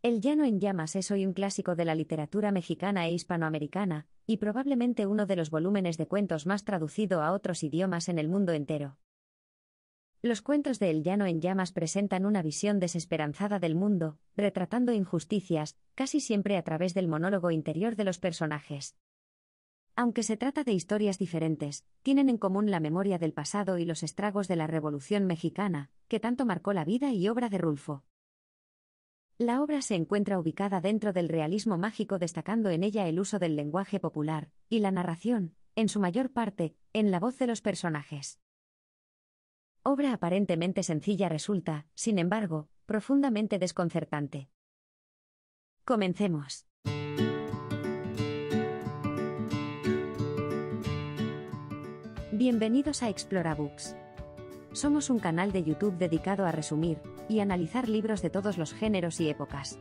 El Llano en Llamas es hoy un clásico de la literatura mexicana e hispanoamericana, y probablemente uno de los volúmenes de cuentos más traducido a otros idiomas en el mundo entero. Los cuentos de El Llano en Llamas presentan una visión desesperanzada del mundo, retratando injusticias, casi siempre a través del monólogo interior de los personajes. Aunque se trata de historias diferentes, tienen en común la memoria del pasado y los estragos de la Revolución Mexicana, que tanto marcó la vida y obra de Rulfo. La obra se encuentra ubicada dentro del realismo mágico destacando en ella el uso del lenguaje popular, y la narración, en su mayor parte, en la voz de los personajes. Obra aparentemente sencilla resulta, sin embargo, profundamente desconcertante. Comencemos. Bienvenidos a Explorabooks. Somos un canal de YouTube dedicado a resumir y analizar libros de todos los géneros y épocas.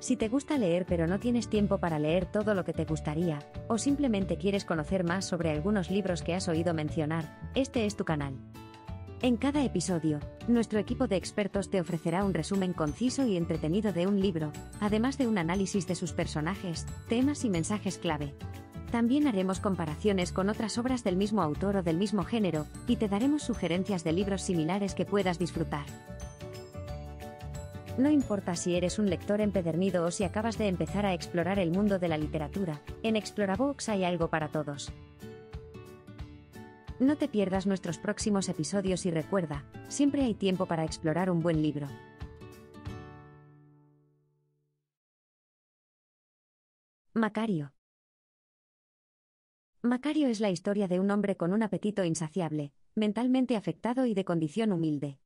Si te gusta leer pero no tienes tiempo para leer todo lo que te gustaría, o simplemente quieres conocer más sobre algunos libros que has oído mencionar, este es tu canal. En cada episodio, nuestro equipo de expertos te ofrecerá un resumen conciso y entretenido de un libro, además de un análisis de sus personajes, temas y mensajes clave. También haremos comparaciones con otras obras del mismo autor o del mismo género, y te daremos sugerencias de libros similares que puedas disfrutar. No importa si eres un lector empedernido o si acabas de empezar a explorar el mundo de la literatura, en Explorabox hay algo para todos. No te pierdas nuestros próximos episodios y recuerda, siempre hay tiempo para explorar un buen libro. Macario. Macario es la historia de un hombre con un apetito insaciable, mentalmente afectado y de condición humilde.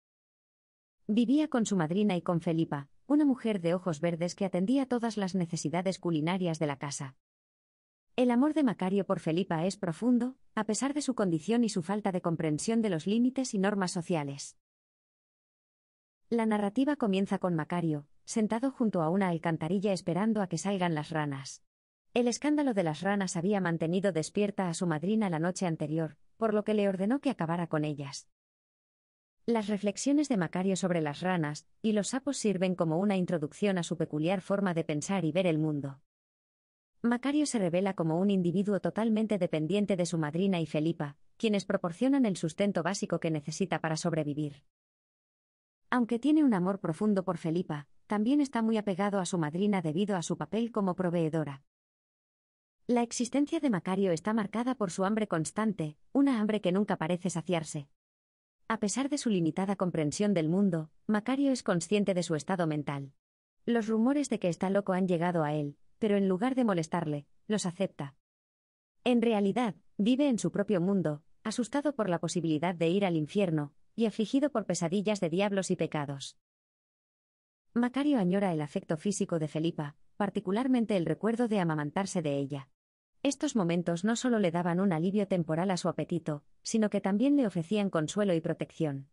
Vivía con su madrina y con Felipa, una mujer de ojos verdes que atendía todas las necesidades culinarias de la casa. El amor de Macario por Felipa es profundo, a pesar de su condición y su falta de comprensión de los límites y normas sociales. La narrativa comienza con Macario, sentado junto a una alcantarilla esperando a que salgan las ranas. El escándalo de las ranas había mantenido despierta a su madrina la noche anterior, por lo que le ordenó que acabara con ellas. Las reflexiones de Macario sobre las ranas y los sapos sirven como una introducción a su peculiar forma de pensar y ver el mundo. Macario se revela como un individuo totalmente dependiente de su madrina y Felipa, quienes proporcionan el sustento básico que necesita para sobrevivir. Aunque tiene un amor profundo por Felipa, también está muy apegado a su madrina debido a su papel como proveedora. La existencia de Macario está marcada por su hambre constante, una hambre que nunca parece saciarse. A pesar de su limitada comprensión del mundo, Macario es consciente de su estado mental. Los rumores de que está loco han llegado a él, pero en lugar de molestarle, los acepta. En realidad, vive en su propio mundo, asustado por la posibilidad de ir al infierno, y afligido por pesadillas de diablos y pecados. Macario añora el afecto físico de Felipa, particularmente el recuerdo de amamantarse de ella. Estos momentos no solo le daban un alivio temporal a su apetito, sino que también le ofrecían consuelo y protección.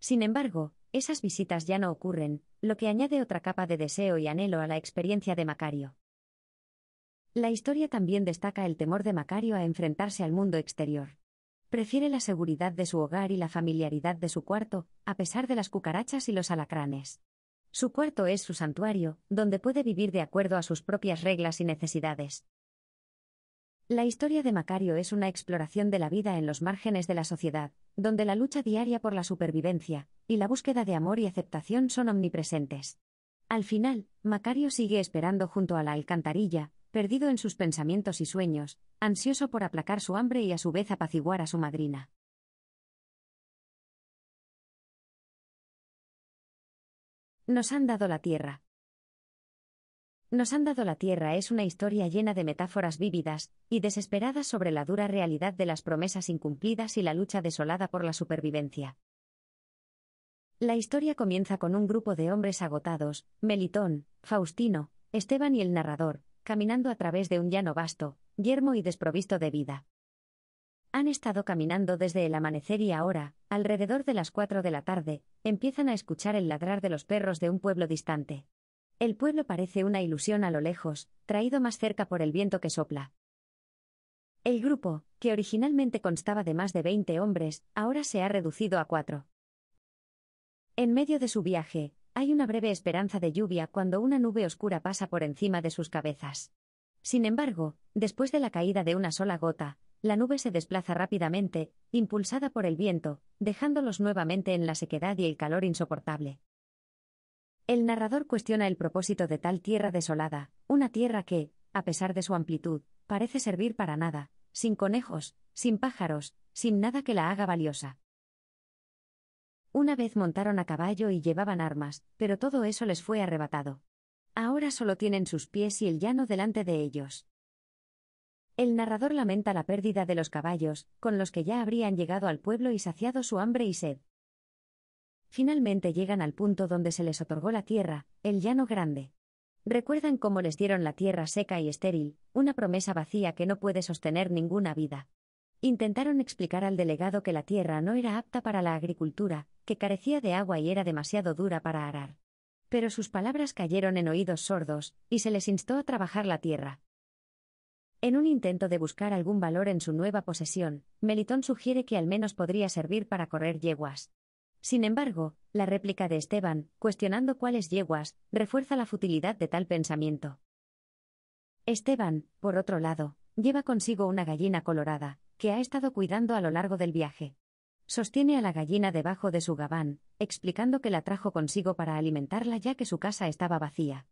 Sin embargo, esas visitas ya no ocurren, lo que añade otra capa de deseo y anhelo a la experiencia de Macario. La historia también destaca el temor de Macario a enfrentarse al mundo exterior. Prefiere la seguridad de su hogar y la familiaridad de su cuarto, a pesar de las cucarachas y los alacranes. Su cuarto es su santuario, donde puede vivir de acuerdo a sus propias reglas y necesidades. La historia de Macario es una exploración de la vida en los márgenes de la sociedad, donde la lucha diaria por la supervivencia y la búsqueda de amor y aceptación son omnipresentes. Al final, Macario sigue esperando junto a la alcantarilla, perdido en sus pensamientos y sueños, ansioso por aplacar su hambre y a su vez apaciguar a su madrina. Nos han dado la tierra. Nos han dado la tierra es una historia llena de metáforas vívidas y desesperadas sobre la dura realidad de las promesas incumplidas y la lucha desolada por la supervivencia. La historia comienza con un grupo de hombres agotados, Melitón, Faustino, Esteban y el narrador, caminando a través de un llano vasto, yermo y desprovisto de vida. Han estado caminando desde el amanecer y ahora, alrededor de las cuatro de la tarde, empiezan a escuchar el ladrar de los perros de un pueblo distante. El pueblo parece una ilusión a lo lejos, traído más cerca por el viento que sopla. El grupo, que originalmente constaba de más de veinte hombres, ahora se ha reducido a cuatro. En medio de su viaje, hay una breve esperanza de lluvia cuando una nube oscura pasa por encima de sus cabezas. Sin embargo, después de la caída de una sola gota, la nube se desplaza rápidamente, impulsada por el viento, dejándolos nuevamente en la sequedad y el calor insoportable. El narrador cuestiona el propósito de tal tierra desolada, una tierra que, a pesar de su amplitud, parece servir para nada, sin conejos, sin pájaros, sin nada que la haga valiosa. Una vez montaron a caballo y llevaban armas, pero todo eso les fue arrebatado. Ahora solo tienen sus pies y el llano delante de ellos. El narrador lamenta la pérdida de los caballos, con los que ya habrían llegado al pueblo y saciado su hambre y sed. Finalmente llegan al punto donde se les otorgó la tierra, el llano grande. Recuerdan cómo les dieron la tierra seca y estéril, una promesa vacía que no puede sostener ninguna vida. Intentaron explicar al delegado que la tierra no era apta para la agricultura, que carecía de agua y era demasiado dura para arar. Pero sus palabras cayeron en oídos sordos, y se les instó a trabajar la tierra. En un intento de buscar algún valor en su nueva posesión, Melitón sugiere que al menos podría servir para correr yeguas. Sin embargo, la réplica de Esteban, cuestionando cuáles yeguas, refuerza la futilidad de tal pensamiento. Esteban, por otro lado, lleva consigo una gallina colorada, que ha estado cuidando a lo largo del viaje. Sostiene a la gallina debajo de su gabán, explicando que la trajo consigo para alimentarla ya que su casa estaba vacía.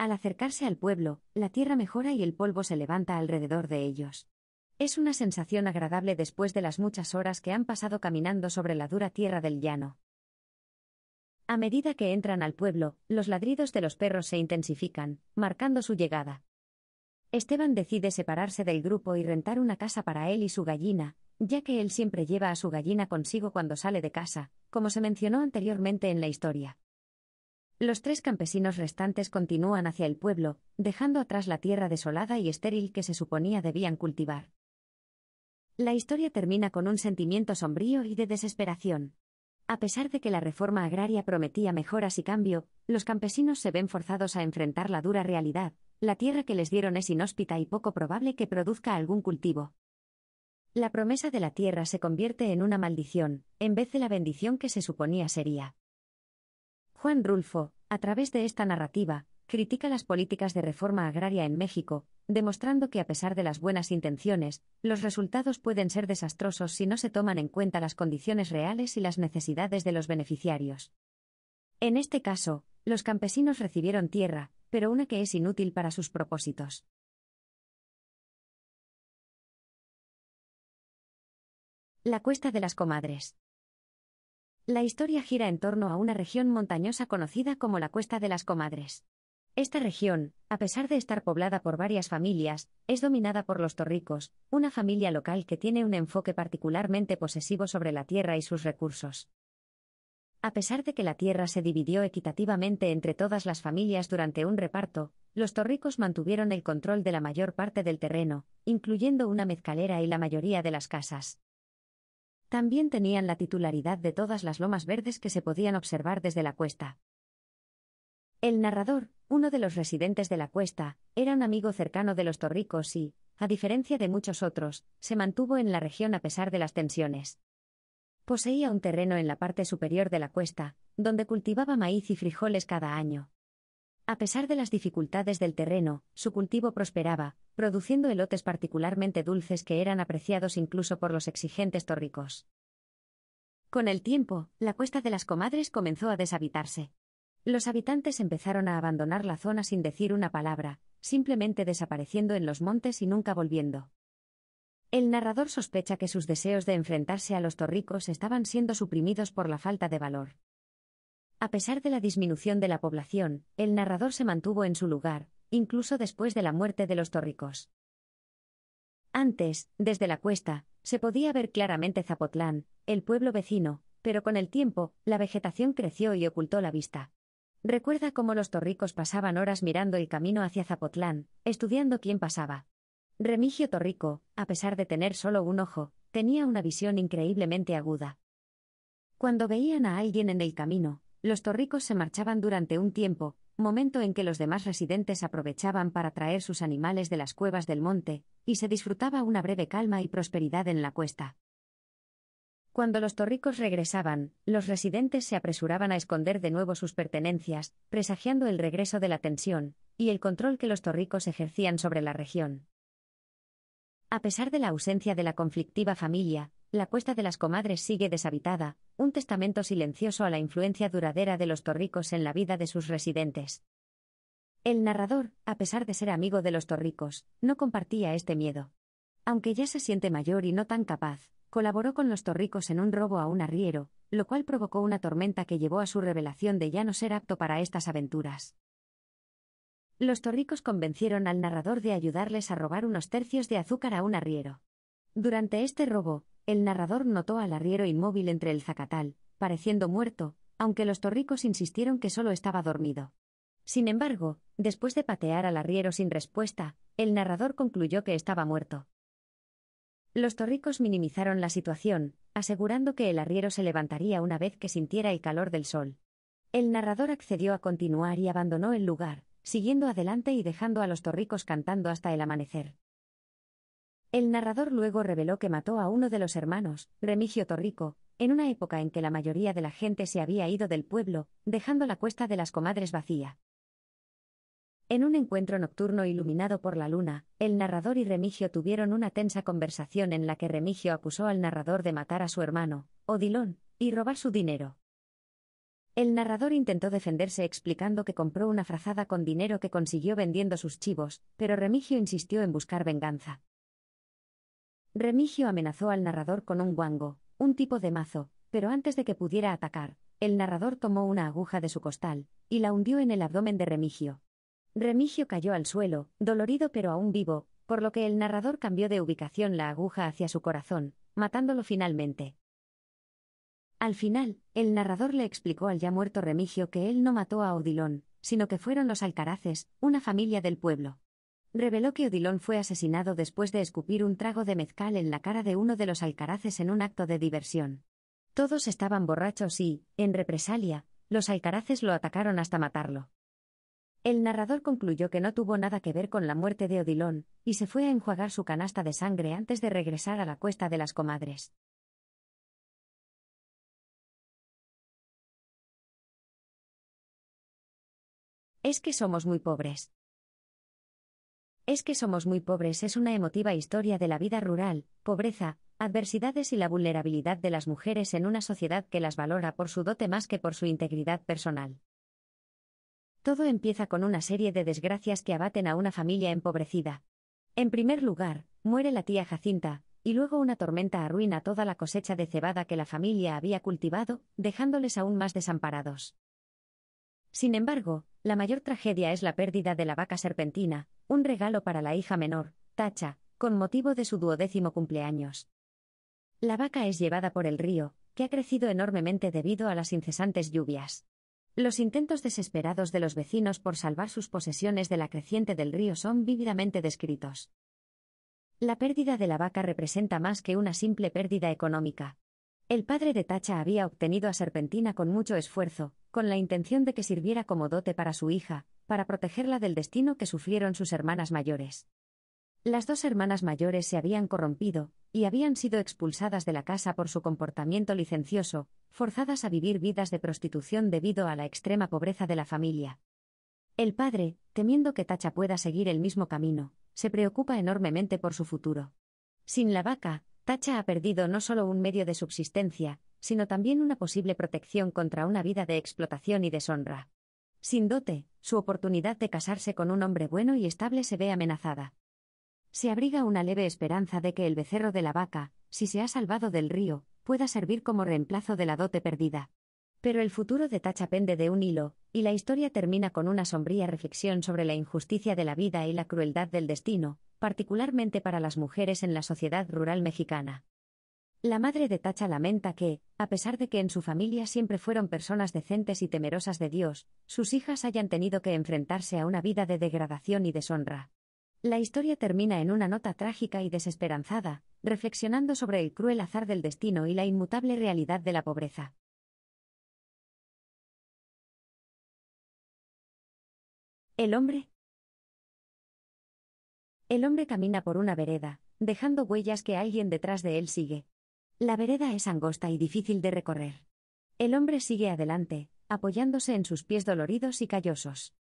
Al acercarse al pueblo, la tierra mejora y el polvo se levanta alrededor de ellos. Es una sensación agradable después de las muchas horas que han pasado caminando sobre la dura tierra del llano. A medida que entran al pueblo, los ladridos de los perros se intensifican, marcando su llegada. Esteban decide separarse del grupo y rentar una casa para él y su gallina, ya que él siempre lleva a su gallina consigo cuando sale de casa, como se mencionó anteriormente en la historia. Los tres campesinos restantes continúan hacia el pueblo, dejando atrás la tierra desolada y estéril que se suponía debían cultivar. La historia termina con un sentimiento sombrío y de desesperación. A pesar de que la reforma agraria prometía mejoras y cambio, los campesinos se ven forzados a enfrentar la dura realidad, la tierra que les dieron es inhóspita y poco probable que produzca algún cultivo. La promesa de la tierra se convierte en una maldición, en vez de la bendición que se suponía sería. Juan Rulfo, a través de esta narrativa, critica las políticas de reforma agraria en México, demostrando que a pesar de las buenas intenciones, los resultados pueden ser desastrosos si no se toman en cuenta las condiciones reales y las necesidades de los beneficiarios. En este caso, los campesinos recibieron tierra, pero una que es inútil para sus propósitos. La Cuesta de las Comadres. La historia gira en torno a una región montañosa conocida como la Cuesta de las Comadres. Esta región, a pesar de estar poblada por varias familias, es dominada por los torricos, una familia local que tiene un enfoque particularmente posesivo sobre la tierra y sus recursos. A pesar de que la tierra se dividió equitativamente entre todas las familias durante un reparto, los torricos mantuvieron el control de la mayor parte del terreno, incluyendo una mezcalera y la mayoría de las casas también tenían la titularidad de todas las lomas verdes que se podían observar desde la cuesta. El narrador, uno de los residentes de la cuesta, era un amigo cercano de los torricos y, a diferencia de muchos otros, se mantuvo en la región a pesar de las tensiones. Poseía un terreno en la parte superior de la cuesta, donde cultivaba maíz y frijoles cada año. A pesar de las dificultades del terreno, su cultivo prosperaba, produciendo elotes particularmente dulces que eran apreciados incluso por los exigentes torricos. Con el tiempo, la cuesta de las comadres comenzó a deshabitarse. Los habitantes empezaron a abandonar la zona sin decir una palabra, simplemente desapareciendo en los montes y nunca volviendo. El narrador sospecha que sus deseos de enfrentarse a los torricos estaban siendo suprimidos por la falta de valor. A pesar de la disminución de la población, el narrador se mantuvo en su lugar, incluso después de la muerte de los torricos. Antes, desde la cuesta, se podía ver claramente Zapotlán, el pueblo vecino, pero con el tiempo, la vegetación creció y ocultó la vista. Recuerda cómo los torricos pasaban horas mirando el camino hacia Zapotlán, estudiando quién pasaba. Remigio Torrico, a pesar de tener solo un ojo, tenía una visión increíblemente aguda. Cuando veían a alguien en el camino, los torricos se marchaban durante un tiempo, momento en que los demás residentes aprovechaban para traer sus animales de las cuevas del monte, y se disfrutaba una breve calma y prosperidad en la cuesta. Cuando los torricos regresaban, los residentes se apresuraban a esconder de nuevo sus pertenencias, presagiando el regreso de la tensión, y el control que los torricos ejercían sobre la región. A pesar de la ausencia de la conflictiva familia, la cuesta de las comadres sigue deshabitada, un testamento silencioso a la influencia duradera de los torricos en la vida de sus residentes. El narrador, a pesar de ser amigo de los torricos, no compartía este miedo. Aunque ya se siente mayor y no tan capaz, colaboró con los torricos en un robo a un arriero, lo cual provocó una tormenta que llevó a su revelación de ya no ser apto para estas aventuras. Los torricos convencieron al narrador de ayudarles a robar unos tercios de azúcar a un arriero. Durante este robo, el narrador notó al arriero inmóvil entre el zacatal, pareciendo muerto, aunque los torricos insistieron que solo estaba dormido. Sin embargo, después de patear al arriero sin respuesta, el narrador concluyó que estaba muerto. Los torricos minimizaron la situación, asegurando que el arriero se levantaría una vez que sintiera el calor del sol. El narrador accedió a continuar y abandonó el lugar, siguiendo adelante y dejando a los torricos cantando hasta el amanecer. El narrador luego reveló que mató a uno de los hermanos, Remigio Torrico, en una época en que la mayoría de la gente se había ido del pueblo, dejando la cuesta de las comadres vacía. En un encuentro nocturno iluminado por la luna, el narrador y Remigio tuvieron una tensa conversación en la que Remigio acusó al narrador de matar a su hermano, Odilón, y robar su dinero. El narrador intentó defenderse explicando que compró una frazada con dinero que consiguió vendiendo sus chivos, pero Remigio insistió en buscar venganza. Remigio amenazó al narrador con un guango, un tipo de mazo, pero antes de que pudiera atacar, el narrador tomó una aguja de su costal, y la hundió en el abdomen de Remigio. Remigio cayó al suelo, dolorido pero aún vivo, por lo que el narrador cambió de ubicación la aguja hacia su corazón, matándolo finalmente. Al final, el narrador le explicó al ya muerto Remigio que él no mató a Odilón, sino que fueron los alcaraces, una familia del pueblo reveló que Odilon fue asesinado después de escupir un trago de mezcal en la cara de uno de los alcaraces en un acto de diversión. Todos estaban borrachos y, en represalia, los alcaraces lo atacaron hasta matarlo. El narrador concluyó que no tuvo nada que ver con la muerte de Odilon, y se fue a enjuagar su canasta de sangre antes de regresar a la cuesta de las comadres. Es que somos muy pobres. Es que somos muy pobres es una emotiva historia de la vida rural, pobreza, adversidades y la vulnerabilidad de las mujeres en una sociedad que las valora por su dote más que por su integridad personal. Todo empieza con una serie de desgracias que abaten a una familia empobrecida. En primer lugar, muere la tía Jacinta, y luego una tormenta arruina toda la cosecha de cebada que la familia había cultivado, dejándoles aún más desamparados. Sin embargo, la mayor tragedia es la pérdida de la vaca serpentina, un regalo para la hija menor, Tacha, con motivo de su duodécimo cumpleaños. La vaca es llevada por el río, que ha crecido enormemente debido a las incesantes lluvias. Los intentos desesperados de los vecinos por salvar sus posesiones de la creciente del río son vívidamente descritos. La pérdida de la vaca representa más que una simple pérdida económica. El padre de Tacha había obtenido a Serpentina con mucho esfuerzo, con la intención de que sirviera como dote para su hija, para protegerla del destino que sufrieron sus hermanas mayores. Las dos hermanas mayores se habían corrompido, y habían sido expulsadas de la casa por su comportamiento licencioso, forzadas a vivir vidas de prostitución debido a la extrema pobreza de la familia. El padre, temiendo que Tacha pueda seguir el mismo camino, se preocupa enormemente por su futuro. Sin la vaca, Tacha ha perdido no solo un medio de subsistencia, sino también una posible protección contra una vida de explotación y deshonra. Sin dote, su oportunidad de casarse con un hombre bueno y estable se ve amenazada. Se abriga una leve esperanza de que el becerro de la vaca, si se ha salvado del río, pueda servir como reemplazo de la dote perdida. Pero el futuro de Tacha pende de un hilo, y la historia termina con una sombría reflexión sobre la injusticia de la vida y la crueldad del destino, particularmente para las mujeres en la sociedad rural mexicana. La madre de Tacha lamenta que, a pesar de que en su familia siempre fueron personas decentes y temerosas de Dios, sus hijas hayan tenido que enfrentarse a una vida de degradación y deshonra. La historia termina en una nota trágica y desesperanzada, reflexionando sobre el cruel azar del destino y la inmutable realidad de la pobreza. El hombre. El hombre camina por una vereda, dejando huellas que alguien detrás de él sigue. La vereda es angosta y difícil de recorrer. El hombre sigue adelante, apoyándose en sus pies doloridos y callosos.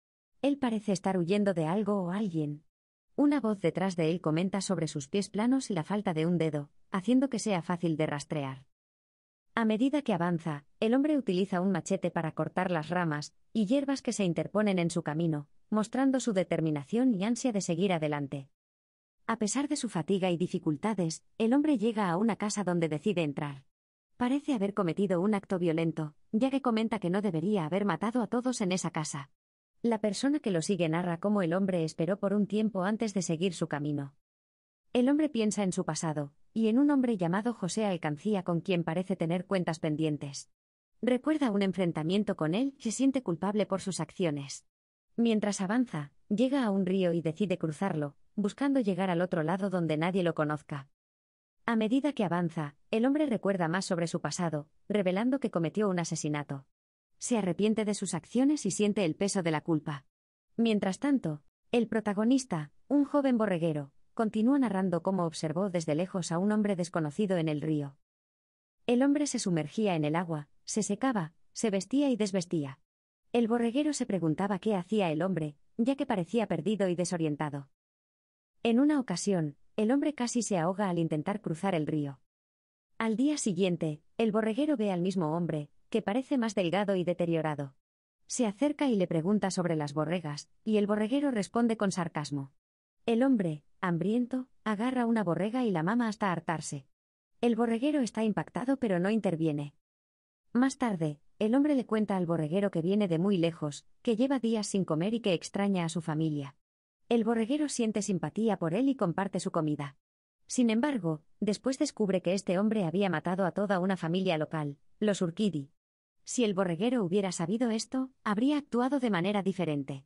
Él parece estar huyendo de algo o alguien. Una voz detrás de él comenta sobre sus pies planos y la falta de un dedo, haciendo que sea fácil de rastrear. A medida que avanza, el hombre utiliza un machete para cortar las ramas y hierbas que se interponen en su camino, mostrando su determinación y ansia de seguir adelante. A pesar de su fatiga y dificultades, el hombre llega a una casa donde decide entrar. Parece haber cometido un acto violento, ya que comenta que no debería haber matado a todos en esa casa. La persona que lo sigue narra cómo el hombre esperó por un tiempo antes de seguir su camino. El hombre piensa en su pasado, y en un hombre llamado José Alcancía con quien parece tener cuentas pendientes. Recuerda un enfrentamiento con él, se siente culpable por sus acciones. Mientras avanza, llega a un río y decide cruzarlo, buscando llegar al otro lado donde nadie lo conozca. A medida que avanza, el hombre recuerda más sobre su pasado, revelando que cometió un asesinato. Se arrepiente de sus acciones y siente el peso de la culpa. Mientras tanto, el protagonista, un joven borreguero, continúa narrando cómo observó desde lejos a un hombre desconocido en el río. El hombre se sumergía en el agua, se secaba, se vestía y desvestía. El borreguero se preguntaba qué hacía el hombre, ya que parecía perdido y desorientado. En una ocasión, el hombre casi se ahoga al intentar cruzar el río. Al día siguiente, el borreguero ve al mismo hombre, que parece más delgado y deteriorado. Se acerca y le pregunta sobre las borregas, y el borreguero responde con sarcasmo. El hombre, hambriento, agarra una borrega y la mama hasta hartarse. El borreguero está impactado pero no interviene. Más tarde, el hombre le cuenta al borreguero que viene de muy lejos, que lleva días sin comer y que extraña a su familia. El borreguero siente simpatía por él y comparte su comida. Sin embargo, después descubre que este hombre había matado a toda una familia local, los Urquidi. Si el borreguero hubiera sabido esto, habría actuado de manera diferente.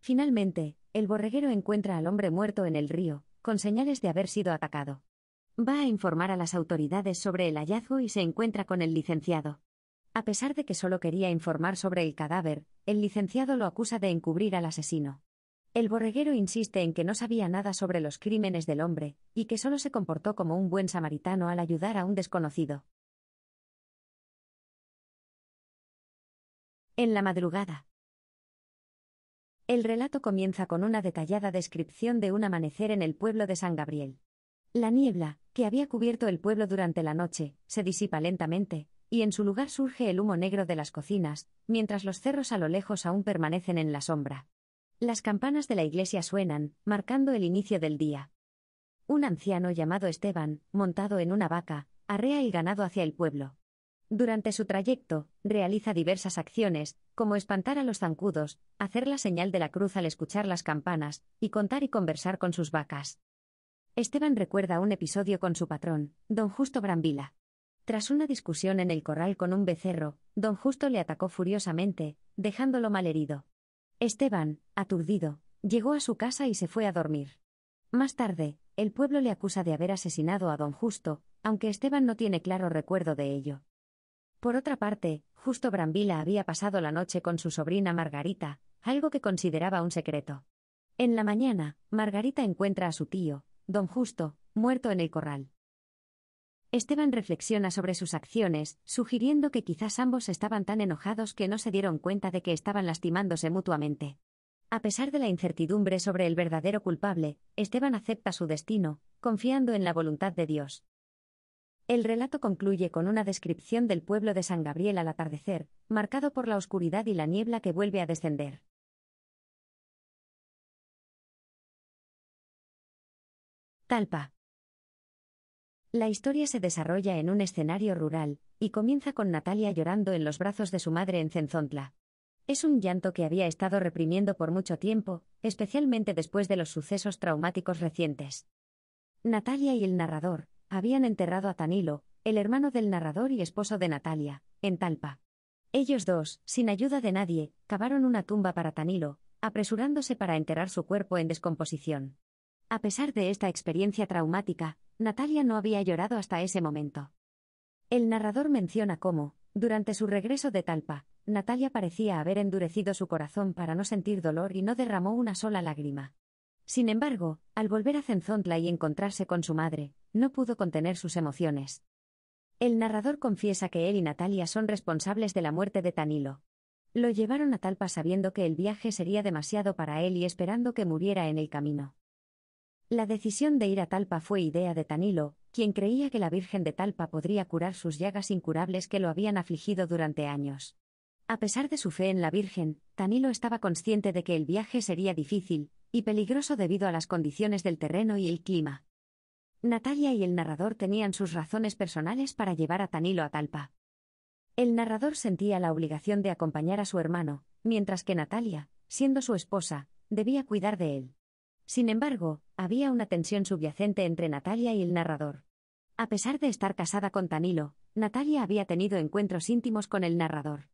Finalmente, el borreguero encuentra al hombre muerto en el río, con señales de haber sido atacado. Va a informar a las autoridades sobre el hallazgo y se encuentra con el licenciado. A pesar de que solo quería informar sobre el cadáver, el licenciado lo acusa de encubrir al asesino. El borreguero insiste en que no sabía nada sobre los crímenes del hombre, y que solo se comportó como un buen samaritano al ayudar a un desconocido. En la madrugada. El relato comienza con una detallada descripción de un amanecer en el pueblo de San Gabriel. La niebla, que había cubierto el pueblo durante la noche, se disipa lentamente, y en su lugar surge el humo negro de las cocinas, mientras los cerros a lo lejos aún permanecen en la sombra. Las campanas de la iglesia suenan, marcando el inicio del día. Un anciano llamado Esteban, montado en una vaca, arrea el ganado hacia el pueblo. Durante su trayecto, realiza diversas acciones, como espantar a los zancudos, hacer la señal de la cruz al escuchar las campanas, y contar y conversar con sus vacas. Esteban recuerda un episodio con su patrón, don Justo Brambila. Tras una discusión en el corral con un becerro, don Justo le atacó furiosamente, dejándolo malherido. Esteban, aturdido, llegó a su casa y se fue a dormir. Más tarde, el pueblo le acusa de haber asesinado a don Justo, aunque Esteban no tiene claro recuerdo de ello. Por otra parte, Justo Brambila había pasado la noche con su sobrina Margarita, algo que consideraba un secreto. En la mañana, Margarita encuentra a su tío, don Justo, muerto en el corral. Esteban reflexiona sobre sus acciones, sugiriendo que quizás ambos estaban tan enojados que no se dieron cuenta de que estaban lastimándose mutuamente. A pesar de la incertidumbre sobre el verdadero culpable, Esteban acepta su destino, confiando en la voluntad de Dios. El relato concluye con una descripción del pueblo de San Gabriel al atardecer, marcado por la oscuridad y la niebla que vuelve a descender. Talpa. La historia se desarrolla en un escenario rural, y comienza con Natalia llorando en los brazos de su madre en Cenzontla. Es un llanto que había estado reprimiendo por mucho tiempo, especialmente después de los sucesos traumáticos recientes. Natalia y el narrador habían enterrado a Tanilo, el hermano del narrador y esposo de Natalia, en Talpa. Ellos dos, sin ayuda de nadie, cavaron una tumba para Tanilo, apresurándose para enterrar su cuerpo en descomposición. A pesar de esta experiencia traumática, Natalia no había llorado hasta ese momento. El narrador menciona cómo, durante su regreso de Talpa, Natalia parecía haber endurecido su corazón para no sentir dolor y no derramó una sola lágrima. Sin embargo, al volver a Zenzontla y encontrarse con su madre, no pudo contener sus emociones. El narrador confiesa que él y Natalia son responsables de la muerte de Tanilo. Lo llevaron a Talpa sabiendo que el viaje sería demasiado para él y esperando que muriera en el camino. La decisión de ir a Talpa fue idea de Tanilo, quien creía que la Virgen de Talpa podría curar sus llagas incurables que lo habían afligido durante años. A pesar de su fe en la Virgen, Tanilo estaba consciente de que el viaje sería difícil y peligroso debido a las condiciones del terreno y el clima. Natalia y el narrador tenían sus razones personales para llevar a Tanilo a Talpa. El narrador sentía la obligación de acompañar a su hermano, mientras que Natalia, siendo su esposa, debía cuidar de él. Sin embargo, había una tensión subyacente entre Natalia y el narrador. A pesar de estar casada con Tanilo, Natalia había tenido encuentros íntimos con el narrador.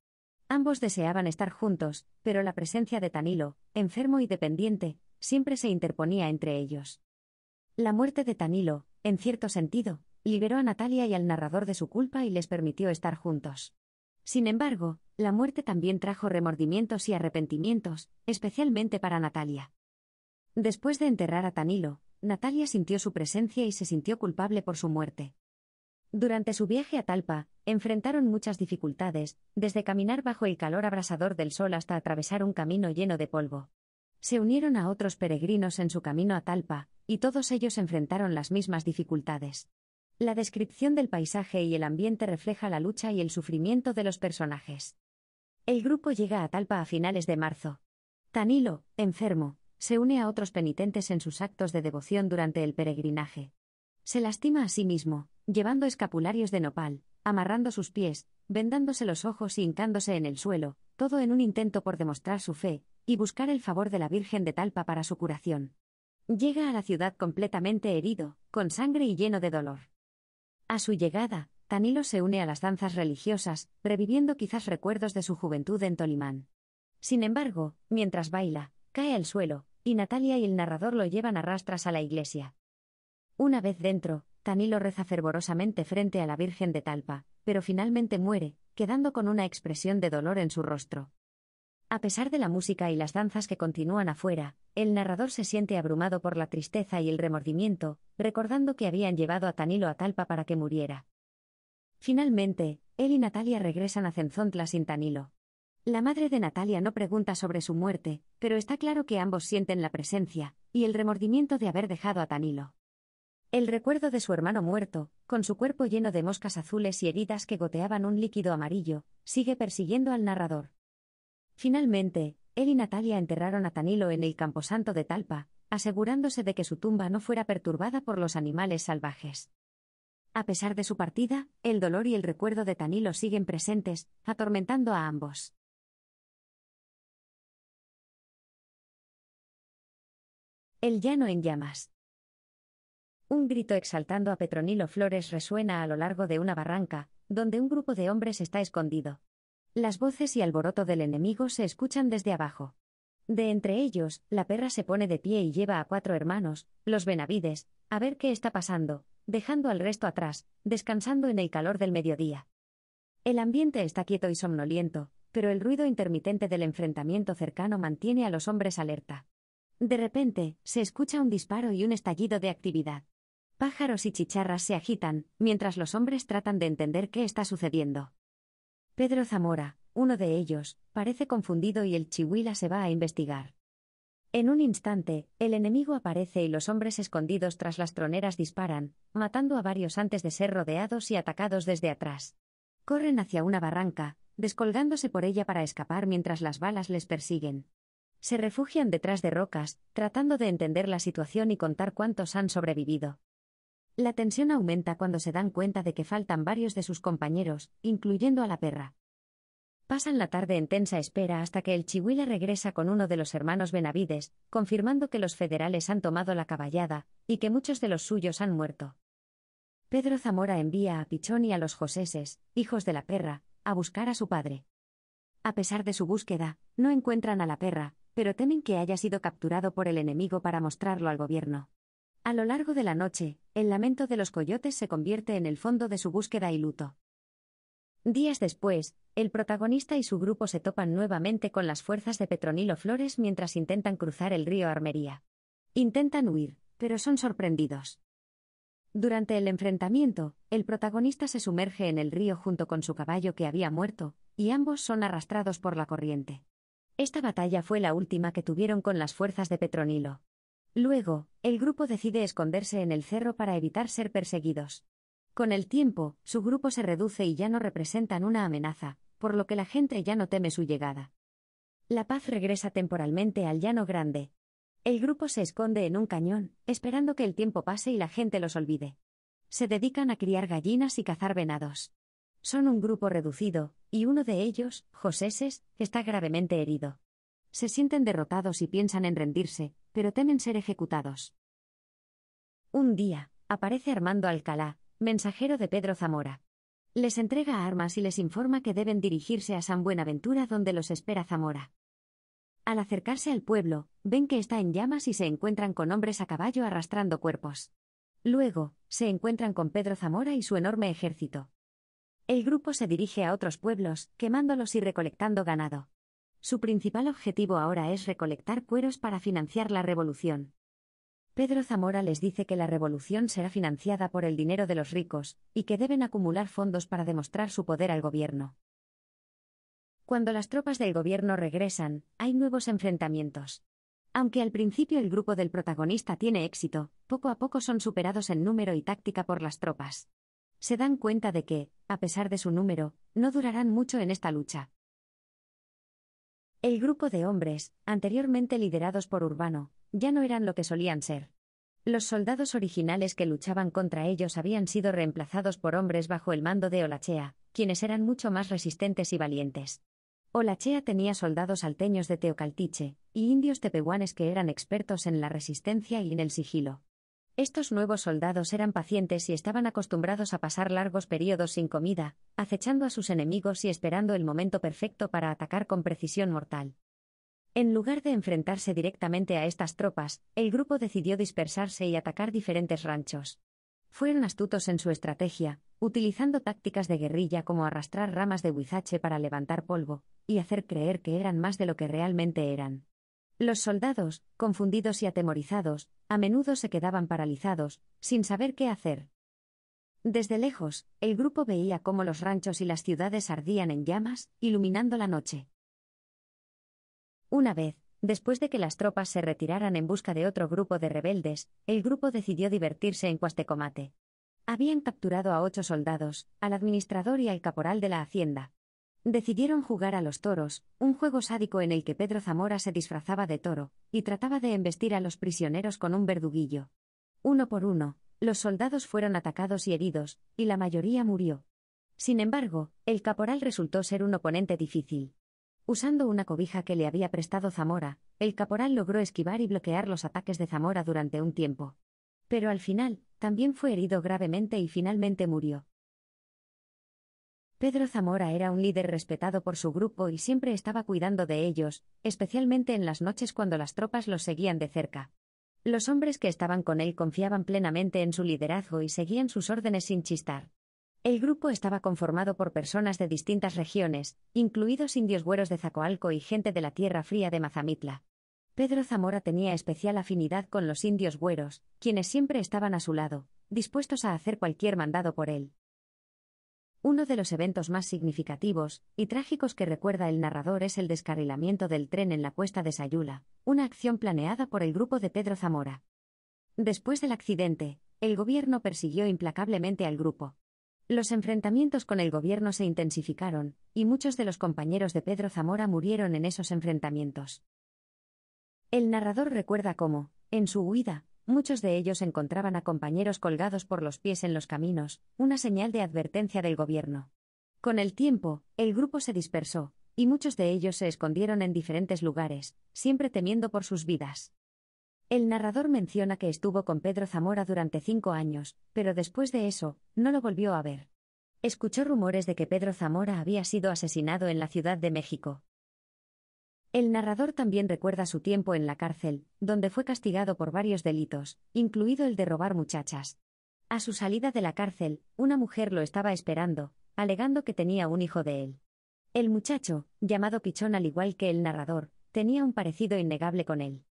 Ambos deseaban estar juntos, pero la presencia de Tanilo, enfermo y dependiente, siempre se interponía entre ellos. La muerte de Tanilo, en cierto sentido, liberó a Natalia y al narrador de su culpa y les permitió estar juntos. Sin embargo, la muerte también trajo remordimientos y arrepentimientos, especialmente para Natalia. Después de enterrar a Tanilo, Natalia sintió su presencia y se sintió culpable por su muerte. Durante su viaje a Talpa, enfrentaron muchas dificultades, desde caminar bajo el calor abrasador del sol hasta atravesar un camino lleno de polvo. Se unieron a otros peregrinos en su camino a Talpa, y todos ellos enfrentaron las mismas dificultades. La descripción del paisaje y el ambiente refleja la lucha y el sufrimiento de los personajes. El grupo llega a Talpa a finales de marzo. Tanilo, enfermo, se une a otros penitentes en sus actos de devoción durante el peregrinaje. Se lastima a sí mismo, llevando escapularios de nopal, amarrando sus pies, vendándose los ojos y hincándose en el suelo, todo en un intento por demostrar su fe, y buscar el favor de la Virgen de Talpa para su curación. Llega a la ciudad completamente herido, con sangre y lleno de dolor. A su llegada, Tanilo se une a las danzas religiosas, reviviendo quizás recuerdos de su juventud en Tolimán. Sin embargo, mientras baila, cae al suelo, y Natalia y el narrador lo llevan a rastras a la iglesia. Una vez dentro, Tanilo reza fervorosamente frente a la Virgen de Talpa, pero finalmente muere, quedando con una expresión de dolor en su rostro. A pesar de la música y las danzas que continúan afuera, el narrador se siente abrumado por la tristeza y el remordimiento, recordando que habían llevado a Tanilo a Talpa para que muriera. Finalmente, él y Natalia regresan a Cenzontla sin Tanilo. La madre de Natalia no pregunta sobre su muerte, pero está claro que ambos sienten la presencia, y el remordimiento de haber dejado a Tanilo. El recuerdo de su hermano muerto, con su cuerpo lleno de moscas azules y heridas que goteaban un líquido amarillo, sigue persiguiendo al narrador. Finalmente, él y Natalia enterraron a Tanilo en el camposanto de Talpa, asegurándose de que su tumba no fuera perturbada por los animales salvajes. A pesar de su partida, el dolor y el recuerdo de Tanilo siguen presentes, atormentando a ambos. El llano en llamas. Un grito exaltando a Petronilo Flores resuena a lo largo de una barranca, donde un grupo de hombres está escondido. Las voces y alboroto del enemigo se escuchan desde abajo. De entre ellos, la perra se pone de pie y lleva a cuatro hermanos, los Benavides, a ver qué está pasando, dejando al resto atrás, descansando en el calor del mediodía. El ambiente está quieto y somnoliento, pero el ruido intermitente del enfrentamiento cercano mantiene a los hombres alerta. De repente, se escucha un disparo y un estallido de actividad. Pájaros y chicharras se agitan, mientras los hombres tratan de entender qué está sucediendo. Pedro Zamora, uno de ellos, parece confundido y el chihuila se va a investigar. En un instante, el enemigo aparece y los hombres escondidos tras las troneras disparan, matando a varios antes de ser rodeados y atacados desde atrás. Corren hacia una barranca, descolgándose por ella para escapar mientras las balas les persiguen. Se refugian detrás de rocas, tratando de entender la situación y contar cuántos han sobrevivido. La tensión aumenta cuando se dan cuenta de que faltan varios de sus compañeros, incluyendo a la perra. Pasan la tarde en tensa espera hasta que el chihuila regresa con uno de los hermanos Benavides, confirmando que los federales han tomado la caballada, y que muchos de los suyos han muerto. Pedro Zamora envía a Pichón y a los Joseses, hijos de la perra, a buscar a su padre. A pesar de su búsqueda, no encuentran a la perra, pero temen que haya sido capturado por el enemigo para mostrarlo al gobierno. A lo largo de la noche, el lamento de los coyotes se convierte en el fondo de su búsqueda y luto. Días después, el protagonista y su grupo se topan nuevamente con las fuerzas de Petronilo Flores mientras intentan cruzar el río Armería. Intentan huir, pero son sorprendidos. Durante el enfrentamiento, el protagonista se sumerge en el río junto con su caballo que había muerto, y ambos son arrastrados por la corriente. Esta batalla fue la última que tuvieron con las fuerzas de Petronilo. Luego, el grupo decide esconderse en el cerro para evitar ser perseguidos. Con el tiempo, su grupo se reduce y ya no representan una amenaza, por lo que la gente ya no teme su llegada. La paz regresa temporalmente al llano grande. El grupo se esconde en un cañón, esperando que el tiempo pase y la gente los olvide. Se dedican a criar gallinas y cazar venados. Son un grupo reducido, y uno de ellos, Joséses, está gravemente herido. Se sienten derrotados y piensan en rendirse, pero temen ser ejecutados. Un día, aparece Armando Alcalá, mensajero de Pedro Zamora. Les entrega armas y les informa que deben dirigirse a San Buenaventura donde los espera Zamora. Al acercarse al pueblo, ven que está en llamas y se encuentran con hombres a caballo arrastrando cuerpos. Luego, se encuentran con Pedro Zamora y su enorme ejército. El grupo se dirige a otros pueblos, quemándolos y recolectando ganado. Su principal objetivo ahora es recolectar cueros para financiar la revolución. Pedro Zamora les dice que la revolución será financiada por el dinero de los ricos, y que deben acumular fondos para demostrar su poder al gobierno. Cuando las tropas del gobierno regresan, hay nuevos enfrentamientos. Aunque al principio el grupo del protagonista tiene éxito, poco a poco son superados en número y táctica por las tropas se dan cuenta de que, a pesar de su número, no durarán mucho en esta lucha. El grupo de hombres, anteriormente liderados por Urbano, ya no eran lo que solían ser. Los soldados originales que luchaban contra ellos habían sido reemplazados por hombres bajo el mando de Olachea, quienes eran mucho más resistentes y valientes. Olachea tenía soldados alteños de Teocaltiche, y indios tepehuanes que eran expertos en la resistencia y en el sigilo. Estos nuevos soldados eran pacientes y estaban acostumbrados a pasar largos periodos sin comida, acechando a sus enemigos y esperando el momento perfecto para atacar con precisión mortal. En lugar de enfrentarse directamente a estas tropas, el grupo decidió dispersarse y atacar diferentes ranchos. Fueron astutos en su estrategia, utilizando tácticas de guerrilla como arrastrar ramas de huizache para levantar polvo, y hacer creer que eran más de lo que realmente eran. Los soldados, confundidos y atemorizados, a menudo se quedaban paralizados, sin saber qué hacer. Desde lejos, el grupo veía cómo los ranchos y las ciudades ardían en llamas, iluminando la noche. Una vez, después de que las tropas se retiraran en busca de otro grupo de rebeldes, el grupo decidió divertirse en Cuastecomate. Habían capturado a ocho soldados, al administrador y al caporal de la hacienda. Decidieron jugar a los toros, un juego sádico en el que Pedro Zamora se disfrazaba de toro, y trataba de embestir a los prisioneros con un verduguillo. Uno por uno, los soldados fueron atacados y heridos, y la mayoría murió. Sin embargo, el caporal resultó ser un oponente difícil. Usando una cobija que le había prestado Zamora, el caporal logró esquivar y bloquear los ataques de Zamora durante un tiempo. Pero al final, también fue herido gravemente y finalmente murió. Pedro Zamora era un líder respetado por su grupo y siempre estaba cuidando de ellos, especialmente en las noches cuando las tropas los seguían de cerca. Los hombres que estaban con él confiaban plenamente en su liderazgo y seguían sus órdenes sin chistar. El grupo estaba conformado por personas de distintas regiones, incluidos indios güeros de Zacoalco y gente de la Tierra Fría de Mazamitla. Pedro Zamora tenía especial afinidad con los indios güeros, quienes siempre estaban a su lado, dispuestos a hacer cualquier mandado por él. Uno de los eventos más significativos y trágicos que recuerda el narrador es el descarrilamiento del tren en la cuesta de Sayula, una acción planeada por el grupo de Pedro Zamora. Después del accidente, el gobierno persiguió implacablemente al grupo. Los enfrentamientos con el gobierno se intensificaron, y muchos de los compañeros de Pedro Zamora murieron en esos enfrentamientos. El narrador recuerda cómo, en su huida, Muchos de ellos encontraban a compañeros colgados por los pies en los caminos, una señal de advertencia del gobierno. Con el tiempo, el grupo se dispersó, y muchos de ellos se escondieron en diferentes lugares, siempre temiendo por sus vidas. El narrador menciona que estuvo con Pedro Zamora durante cinco años, pero después de eso, no lo volvió a ver. Escuchó rumores de que Pedro Zamora había sido asesinado en la Ciudad de México. El narrador también recuerda su tiempo en la cárcel, donde fue castigado por varios delitos, incluido el de robar muchachas. A su salida de la cárcel, una mujer lo estaba esperando, alegando que tenía un hijo de él. El muchacho, llamado Pichón al igual que el narrador, tenía un parecido innegable con él.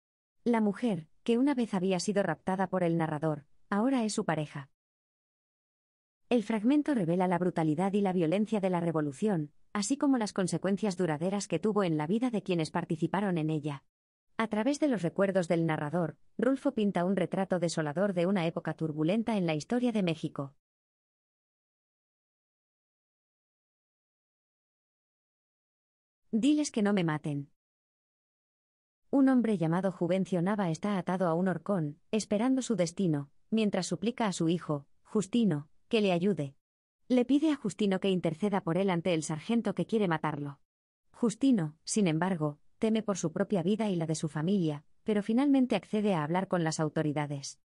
La mujer, que una vez había sido raptada por el narrador, ahora es su pareja. El fragmento revela la brutalidad y la violencia de la revolución, así como las consecuencias duraderas que tuvo en la vida de quienes participaron en ella. A través de los recuerdos del narrador, Rulfo pinta un retrato desolador de una época turbulenta en la historia de México. Diles que no me maten. Un hombre llamado Juvencio Nava está atado a un horcón, esperando su destino, mientras suplica a su hijo, Justino, que le ayude. Le pide a Justino que interceda por él ante el sargento que quiere matarlo. Justino, sin embargo, teme por su propia vida y la de su familia, pero finalmente accede a hablar con las autoridades.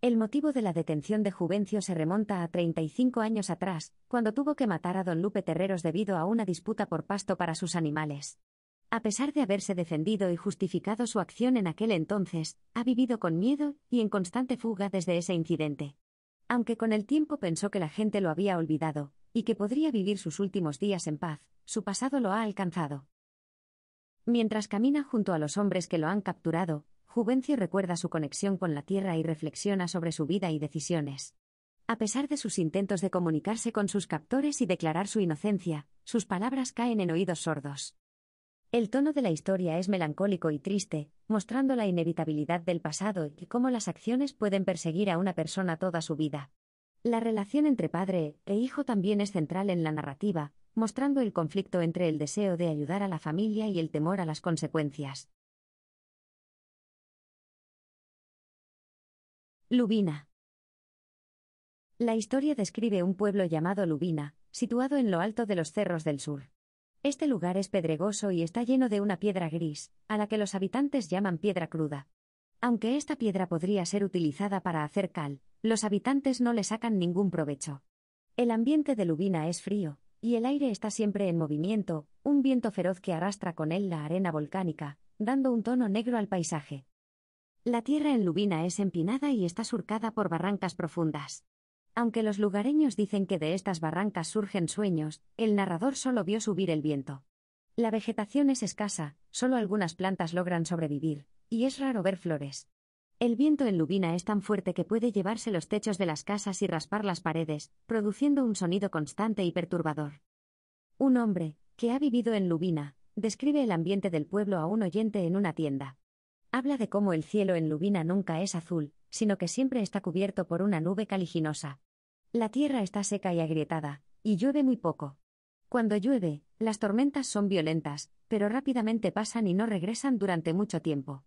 El motivo de la detención de Juvencio se remonta a 35 años atrás, cuando tuvo que matar a don Lupe Terreros debido a una disputa por pasto para sus animales. A pesar de haberse defendido y justificado su acción en aquel entonces, ha vivido con miedo y en constante fuga desde ese incidente. Aunque con el tiempo pensó que la gente lo había olvidado, y que podría vivir sus últimos días en paz, su pasado lo ha alcanzado. Mientras camina junto a los hombres que lo han capturado, Juvencio recuerda su conexión con la Tierra y reflexiona sobre su vida y decisiones. A pesar de sus intentos de comunicarse con sus captores y declarar su inocencia, sus palabras caen en oídos sordos. El tono de la historia es melancólico y triste, mostrando la inevitabilidad del pasado y cómo las acciones pueden perseguir a una persona toda su vida. La relación entre padre e hijo también es central en la narrativa, mostrando el conflicto entre el deseo de ayudar a la familia y el temor a las consecuencias. Lubina. La historia describe un pueblo llamado Lubina, situado en lo alto de los cerros del sur. Este lugar es pedregoso y está lleno de una piedra gris, a la que los habitantes llaman piedra cruda. Aunque esta piedra podría ser utilizada para hacer cal, los habitantes no le sacan ningún provecho. El ambiente de Lubina es frío, y el aire está siempre en movimiento, un viento feroz que arrastra con él la arena volcánica, dando un tono negro al paisaje. La tierra en Lubina es empinada y está surcada por barrancas profundas. Aunque los lugareños dicen que de estas barrancas surgen sueños, el narrador solo vio subir el viento. La vegetación es escasa, solo algunas plantas logran sobrevivir, y es raro ver flores. El viento en Lubina es tan fuerte que puede llevarse los techos de las casas y raspar las paredes, produciendo un sonido constante y perturbador. Un hombre, que ha vivido en Lubina, describe el ambiente del pueblo a un oyente en una tienda. Habla de cómo el cielo en Lubina nunca es azul, sino que siempre está cubierto por una nube caliginosa. La tierra está seca y agrietada, y llueve muy poco. Cuando llueve, las tormentas son violentas, pero rápidamente pasan y no regresan durante mucho tiempo.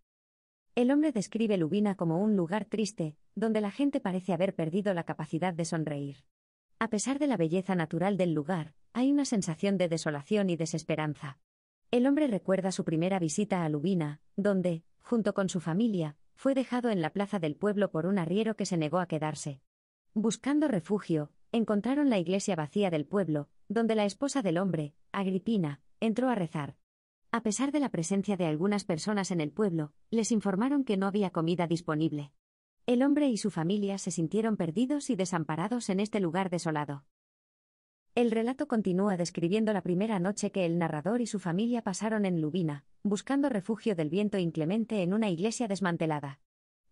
El hombre describe Lubina como un lugar triste, donde la gente parece haber perdido la capacidad de sonreír. A pesar de la belleza natural del lugar, hay una sensación de desolación y desesperanza. El hombre recuerda su primera visita a Lubina, donde, junto con su familia, fue dejado en la plaza del pueblo por un arriero que se negó a quedarse. Buscando refugio, encontraron la iglesia vacía del pueblo, donde la esposa del hombre, Agripina, entró a rezar. A pesar de la presencia de algunas personas en el pueblo, les informaron que no había comida disponible. El hombre y su familia se sintieron perdidos y desamparados en este lugar desolado. El relato continúa describiendo la primera noche que el narrador y su familia pasaron en Lubina, buscando refugio del viento inclemente en una iglesia desmantelada.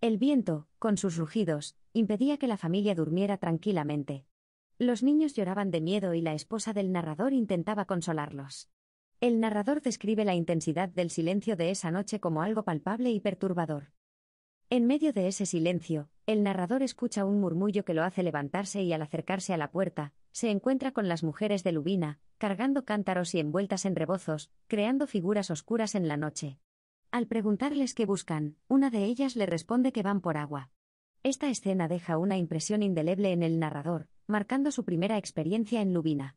El viento, con sus rugidos, impedía que la familia durmiera tranquilamente. Los niños lloraban de miedo y la esposa del narrador intentaba consolarlos. El narrador describe la intensidad del silencio de esa noche como algo palpable y perturbador. En medio de ese silencio, el narrador escucha un murmullo que lo hace levantarse y al acercarse a la puerta, se encuentra con las mujeres de Lubina, cargando cántaros y envueltas en rebozos, creando figuras oscuras en la noche. Al preguntarles qué buscan, una de ellas le responde que van por agua. Esta escena deja una impresión indeleble en el narrador, marcando su primera experiencia en Lubina.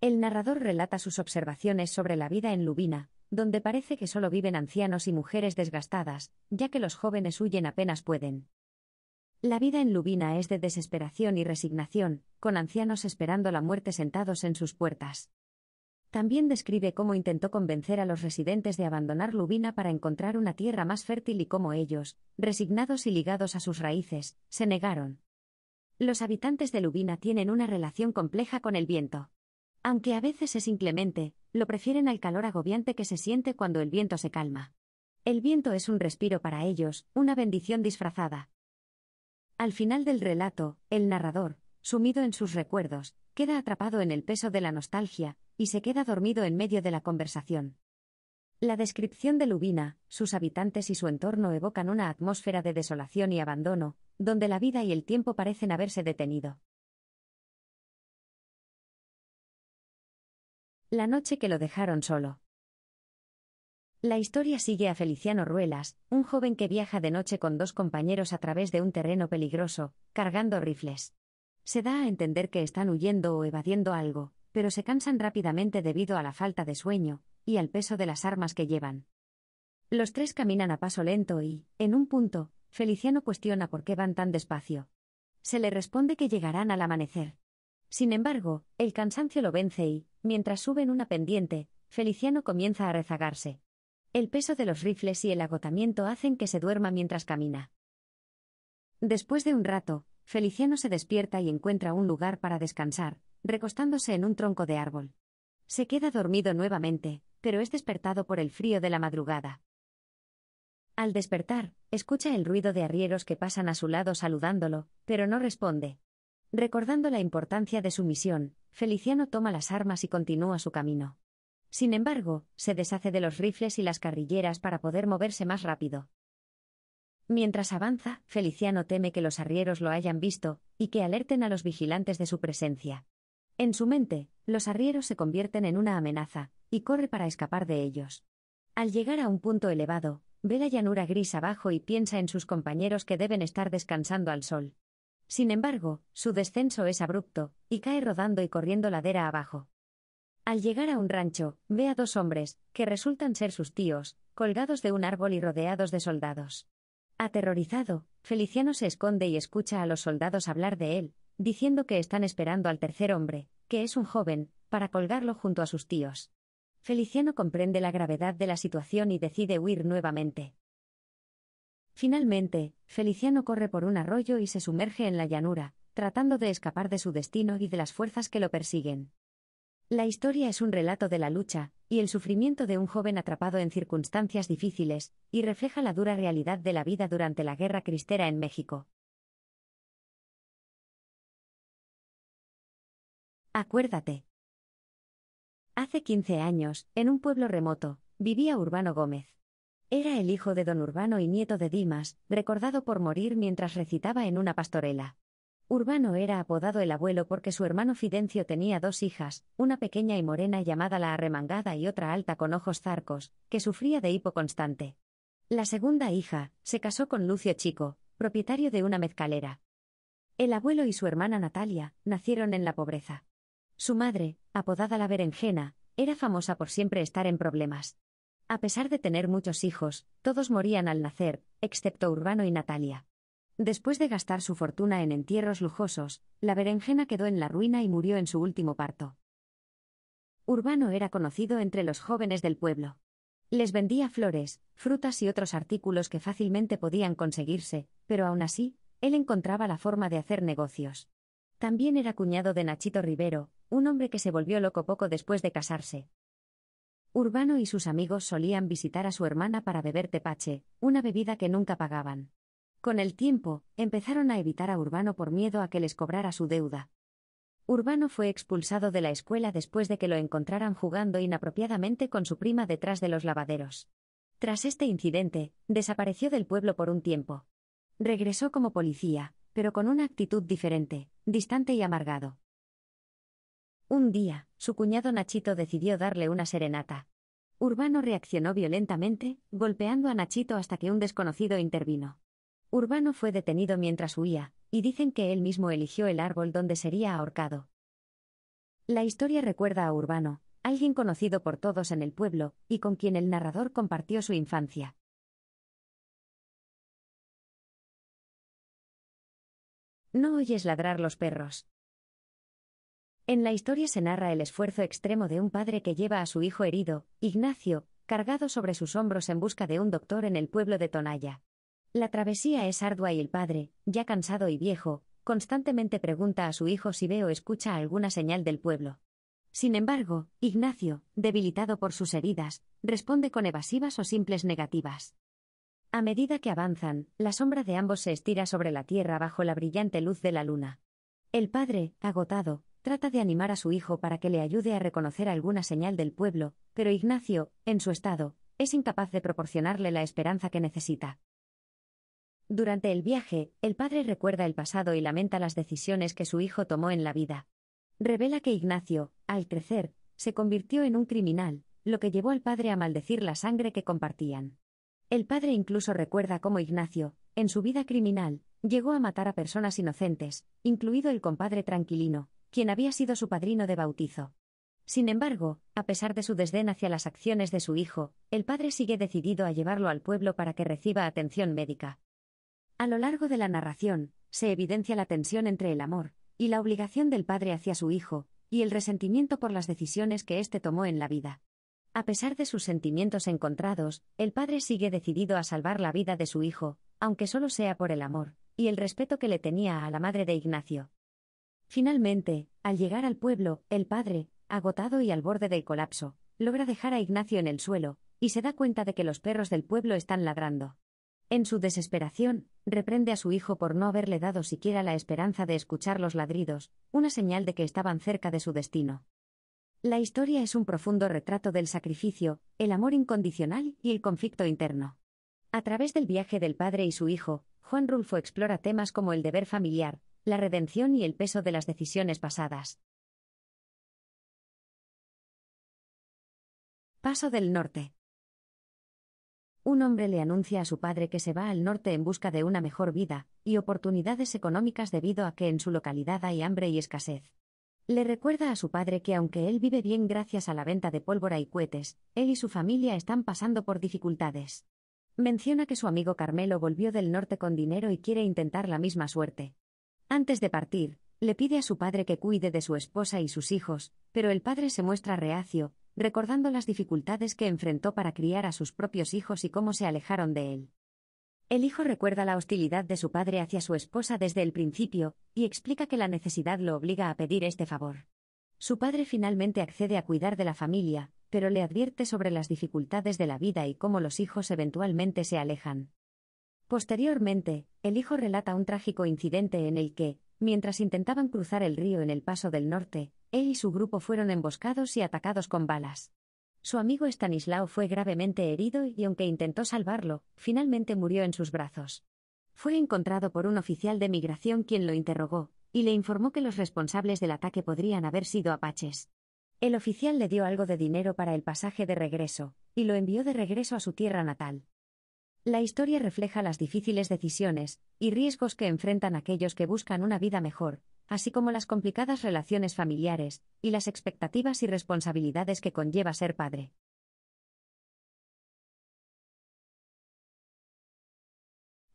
El narrador relata sus observaciones sobre la vida en Lubina, donde parece que solo viven ancianos y mujeres desgastadas, ya que los jóvenes huyen apenas pueden. La vida en Lubina es de desesperación y resignación, con ancianos esperando la muerte sentados en sus puertas. También describe cómo intentó convencer a los residentes de abandonar Lubina para encontrar una tierra más fértil y cómo ellos, resignados y ligados a sus raíces, se negaron. Los habitantes de Lubina tienen una relación compleja con el viento. Aunque a veces es inclemente, lo prefieren al calor agobiante que se siente cuando el viento se calma. El viento es un respiro para ellos, una bendición disfrazada. Al final del relato, el narrador, sumido en sus recuerdos, queda atrapado en el peso de la nostalgia, y se queda dormido en medio de la conversación. La descripción de Lubina, sus habitantes y su entorno evocan una atmósfera de desolación y abandono, donde la vida y el tiempo parecen haberse detenido. La noche que lo dejaron solo. La historia sigue a Feliciano Ruelas, un joven que viaja de noche con dos compañeros a través de un terreno peligroso, cargando rifles. Se da a entender que están huyendo o evadiendo algo, pero se cansan rápidamente debido a la falta de sueño, y al peso de las armas que llevan. Los tres caminan a paso lento y, en un punto, Feliciano cuestiona por qué van tan despacio. Se le responde que llegarán al amanecer. Sin embargo, el cansancio lo vence y, mientras suben una pendiente, Feliciano comienza a rezagarse. El peso de los rifles y el agotamiento hacen que se duerma mientras camina. Después de un rato, Feliciano se despierta y encuentra un lugar para descansar, recostándose en un tronco de árbol. Se queda dormido nuevamente, pero es despertado por el frío de la madrugada. Al despertar, escucha el ruido de arrieros que pasan a su lado saludándolo, pero no responde. Recordando la importancia de su misión, Feliciano toma las armas y continúa su camino. Sin embargo, se deshace de los rifles y las carrilleras para poder moverse más rápido. Mientras avanza, Feliciano teme que los arrieros lo hayan visto, y que alerten a los vigilantes de su presencia. En su mente, los arrieros se convierten en una amenaza, y corre para escapar de ellos. Al llegar a un punto elevado, ve la llanura gris abajo y piensa en sus compañeros que deben estar descansando al sol. Sin embargo, su descenso es abrupto, y cae rodando y corriendo ladera abajo. Al llegar a un rancho, ve a dos hombres, que resultan ser sus tíos, colgados de un árbol y rodeados de soldados. Aterrorizado, Feliciano se esconde y escucha a los soldados hablar de él, diciendo que están esperando al tercer hombre, que es un joven, para colgarlo junto a sus tíos. Feliciano comprende la gravedad de la situación y decide huir nuevamente. Finalmente, Feliciano corre por un arroyo y se sumerge en la llanura, tratando de escapar de su destino y de las fuerzas que lo persiguen. La historia es un relato de la lucha, y el sufrimiento de un joven atrapado en circunstancias difíciles, y refleja la dura realidad de la vida durante la Guerra Cristera en México. Acuérdate. Hace 15 años, en un pueblo remoto, vivía Urbano Gómez. Era el hijo de don Urbano y nieto de Dimas, recordado por morir mientras recitaba en una pastorela. Urbano era apodado el abuelo porque su hermano Fidencio tenía dos hijas, una pequeña y morena llamada la arremangada y otra alta con ojos zarcos, que sufría de hipo constante. La segunda hija, se casó con Lucio Chico, propietario de una mezcalera. El abuelo y su hermana Natalia, nacieron en la pobreza. Su madre, apodada la Berenjena, era famosa por siempre estar en problemas. A pesar de tener muchos hijos, todos morían al nacer, excepto Urbano y Natalia. Después de gastar su fortuna en entierros lujosos, la berenjena quedó en la ruina y murió en su último parto. Urbano era conocido entre los jóvenes del pueblo. Les vendía flores, frutas y otros artículos que fácilmente podían conseguirse, pero aún así, él encontraba la forma de hacer negocios. También era cuñado de Nachito Rivero, un hombre que se volvió loco poco después de casarse. Urbano y sus amigos solían visitar a su hermana para beber tepache, una bebida que nunca pagaban. Con el tiempo, empezaron a evitar a Urbano por miedo a que les cobrara su deuda. Urbano fue expulsado de la escuela después de que lo encontraran jugando inapropiadamente con su prima detrás de los lavaderos. Tras este incidente, desapareció del pueblo por un tiempo. Regresó como policía, pero con una actitud diferente distante y amargado. Un día, su cuñado Nachito decidió darle una serenata. Urbano reaccionó violentamente, golpeando a Nachito hasta que un desconocido intervino. Urbano fue detenido mientras huía, y dicen que él mismo eligió el árbol donde sería ahorcado. La historia recuerda a Urbano, alguien conocido por todos en el pueblo, y con quien el narrador compartió su infancia. No oyes ladrar los perros. En la historia se narra el esfuerzo extremo de un padre que lleva a su hijo herido, Ignacio, cargado sobre sus hombros en busca de un doctor en el pueblo de Tonaya. La travesía es ardua y el padre, ya cansado y viejo, constantemente pregunta a su hijo si ve o escucha alguna señal del pueblo. Sin embargo, Ignacio, debilitado por sus heridas, responde con evasivas o simples negativas. A medida que avanzan, la sombra de ambos se estira sobre la tierra bajo la brillante luz de la luna. El padre, agotado, trata de animar a su hijo para que le ayude a reconocer alguna señal del pueblo, pero Ignacio, en su estado, es incapaz de proporcionarle la esperanza que necesita. Durante el viaje, el padre recuerda el pasado y lamenta las decisiones que su hijo tomó en la vida. Revela que Ignacio, al crecer, se convirtió en un criminal, lo que llevó al padre a maldecir la sangre que compartían. El padre incluso recuerda cómo Ignacio, en su vida criminal, llegó a matar a personas inocentes, incluido el compadre Tranquilino, quien había sido su padrino de bautizo. Sin embargo, a pesar de su desdén hacia las acciones de su hijo, el padre sigue decidido a llevarlo al pueblo para que reciba atención médica. A lo largo de la narración, se evidencia la tensión entre el amor y la obligación del padre hacia su hijo, y el resentimiento por las decisiones que éste tomó en la vida. A pesar de sus sentimientos encontrados, el padre sigue decidido a salvar la vida de su hijo, aunque solo sea por el amor, y el respeto que le tenía a la madre de Ignacio. Finalmente, al llegar al pueblo, el padre, agotado y al borde del colapso, logra dejar a Ignacio en el suelo, y se da cuenta de que los perros del pueblo están ladrando. En su desesperación, reprende a su hijo por no haberle dado siquiera la esperanza de escuchar los ladridos, una señal de que estaban cerca de su destino. La historia es un profundo retrato del sacrificio, el amor incondicional y el conflicto interno. A través del viaje del padre y su hijo, Juan Rulfo explora temas como el deber familiar, la redención y el peso de las decisiones pasadas. Paso del Norte. Un hombre le anuncia a su padre que se va al norte en busca de una mejor vida y oportunidades económicas debido a que en su localidad hay hambre y escasez. Le recuerda a su padre que aunque él vive bien gracias a la venta de pólvora y cohetes, él y su familia están pasando por dificultades. Menciona que su amigo Carmelo volvió del norte con dinero y quiere intentar la misma suerte. Antes de partir, le pide a su padre que cuide de su esposa y sus hijos, pero el padre se muestra reacio, recordando las dificultades que enfrentó para criar a sus propios hijos y cómo se alejaron de él. El hijo recuerda la hostilidad de su padre hacia su esposa desde el principio, y explica que la necesidad lo obliga a pedir este favor. Su padre finalmente accede a cuidar de la familia, pero le advierte sobre las dificultades de la vida y cómo los hijos eventualmente se alejan. Posteriormente, el hijo relata un trágico incidente en el que, mientras intentaban cruzar el río en el Paso del Norte, él y su grupo fueron emboscados y atacados con balas. Su amigo Stanislao fue gravemente herido y aunque intentó salvarlo, finalmente murió en sus brazos. Fue encontrado por un oficial de migración quien lo interrogó, y le informó que los responsables del ataque podrían haber sido apaches. El oficial le dio algo de dinero para el pasaje de regreso, y lo envió de regreso a su tierra natal. La historia refleja las difíciles decisiones y riesgos que enfrentan aquellos que buscan una vida mejor, así como las complicadas relaciones familiares, y las expectativas y responsabilidades que conlleva ser padre.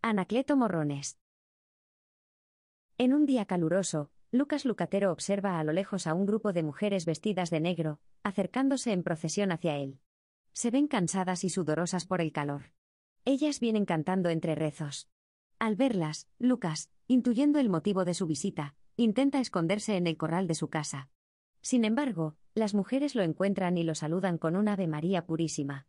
Anacleto Morrones. En un día caluroso, Lucas Lucatero observa a lo lejos a un grupo de mujeres vestidas de negro, acercándose en procesión hacia él. Se ven cansadas y sudorosas por el calor. Ellas vienen cantando entre rezos. Al verlas, Lucas, intuyendo el motivo de su visita, intenta esconderse en el corral de su casa. Sin embargo, las mujeres lo encuentran y lo saludan con un Ave María purísima.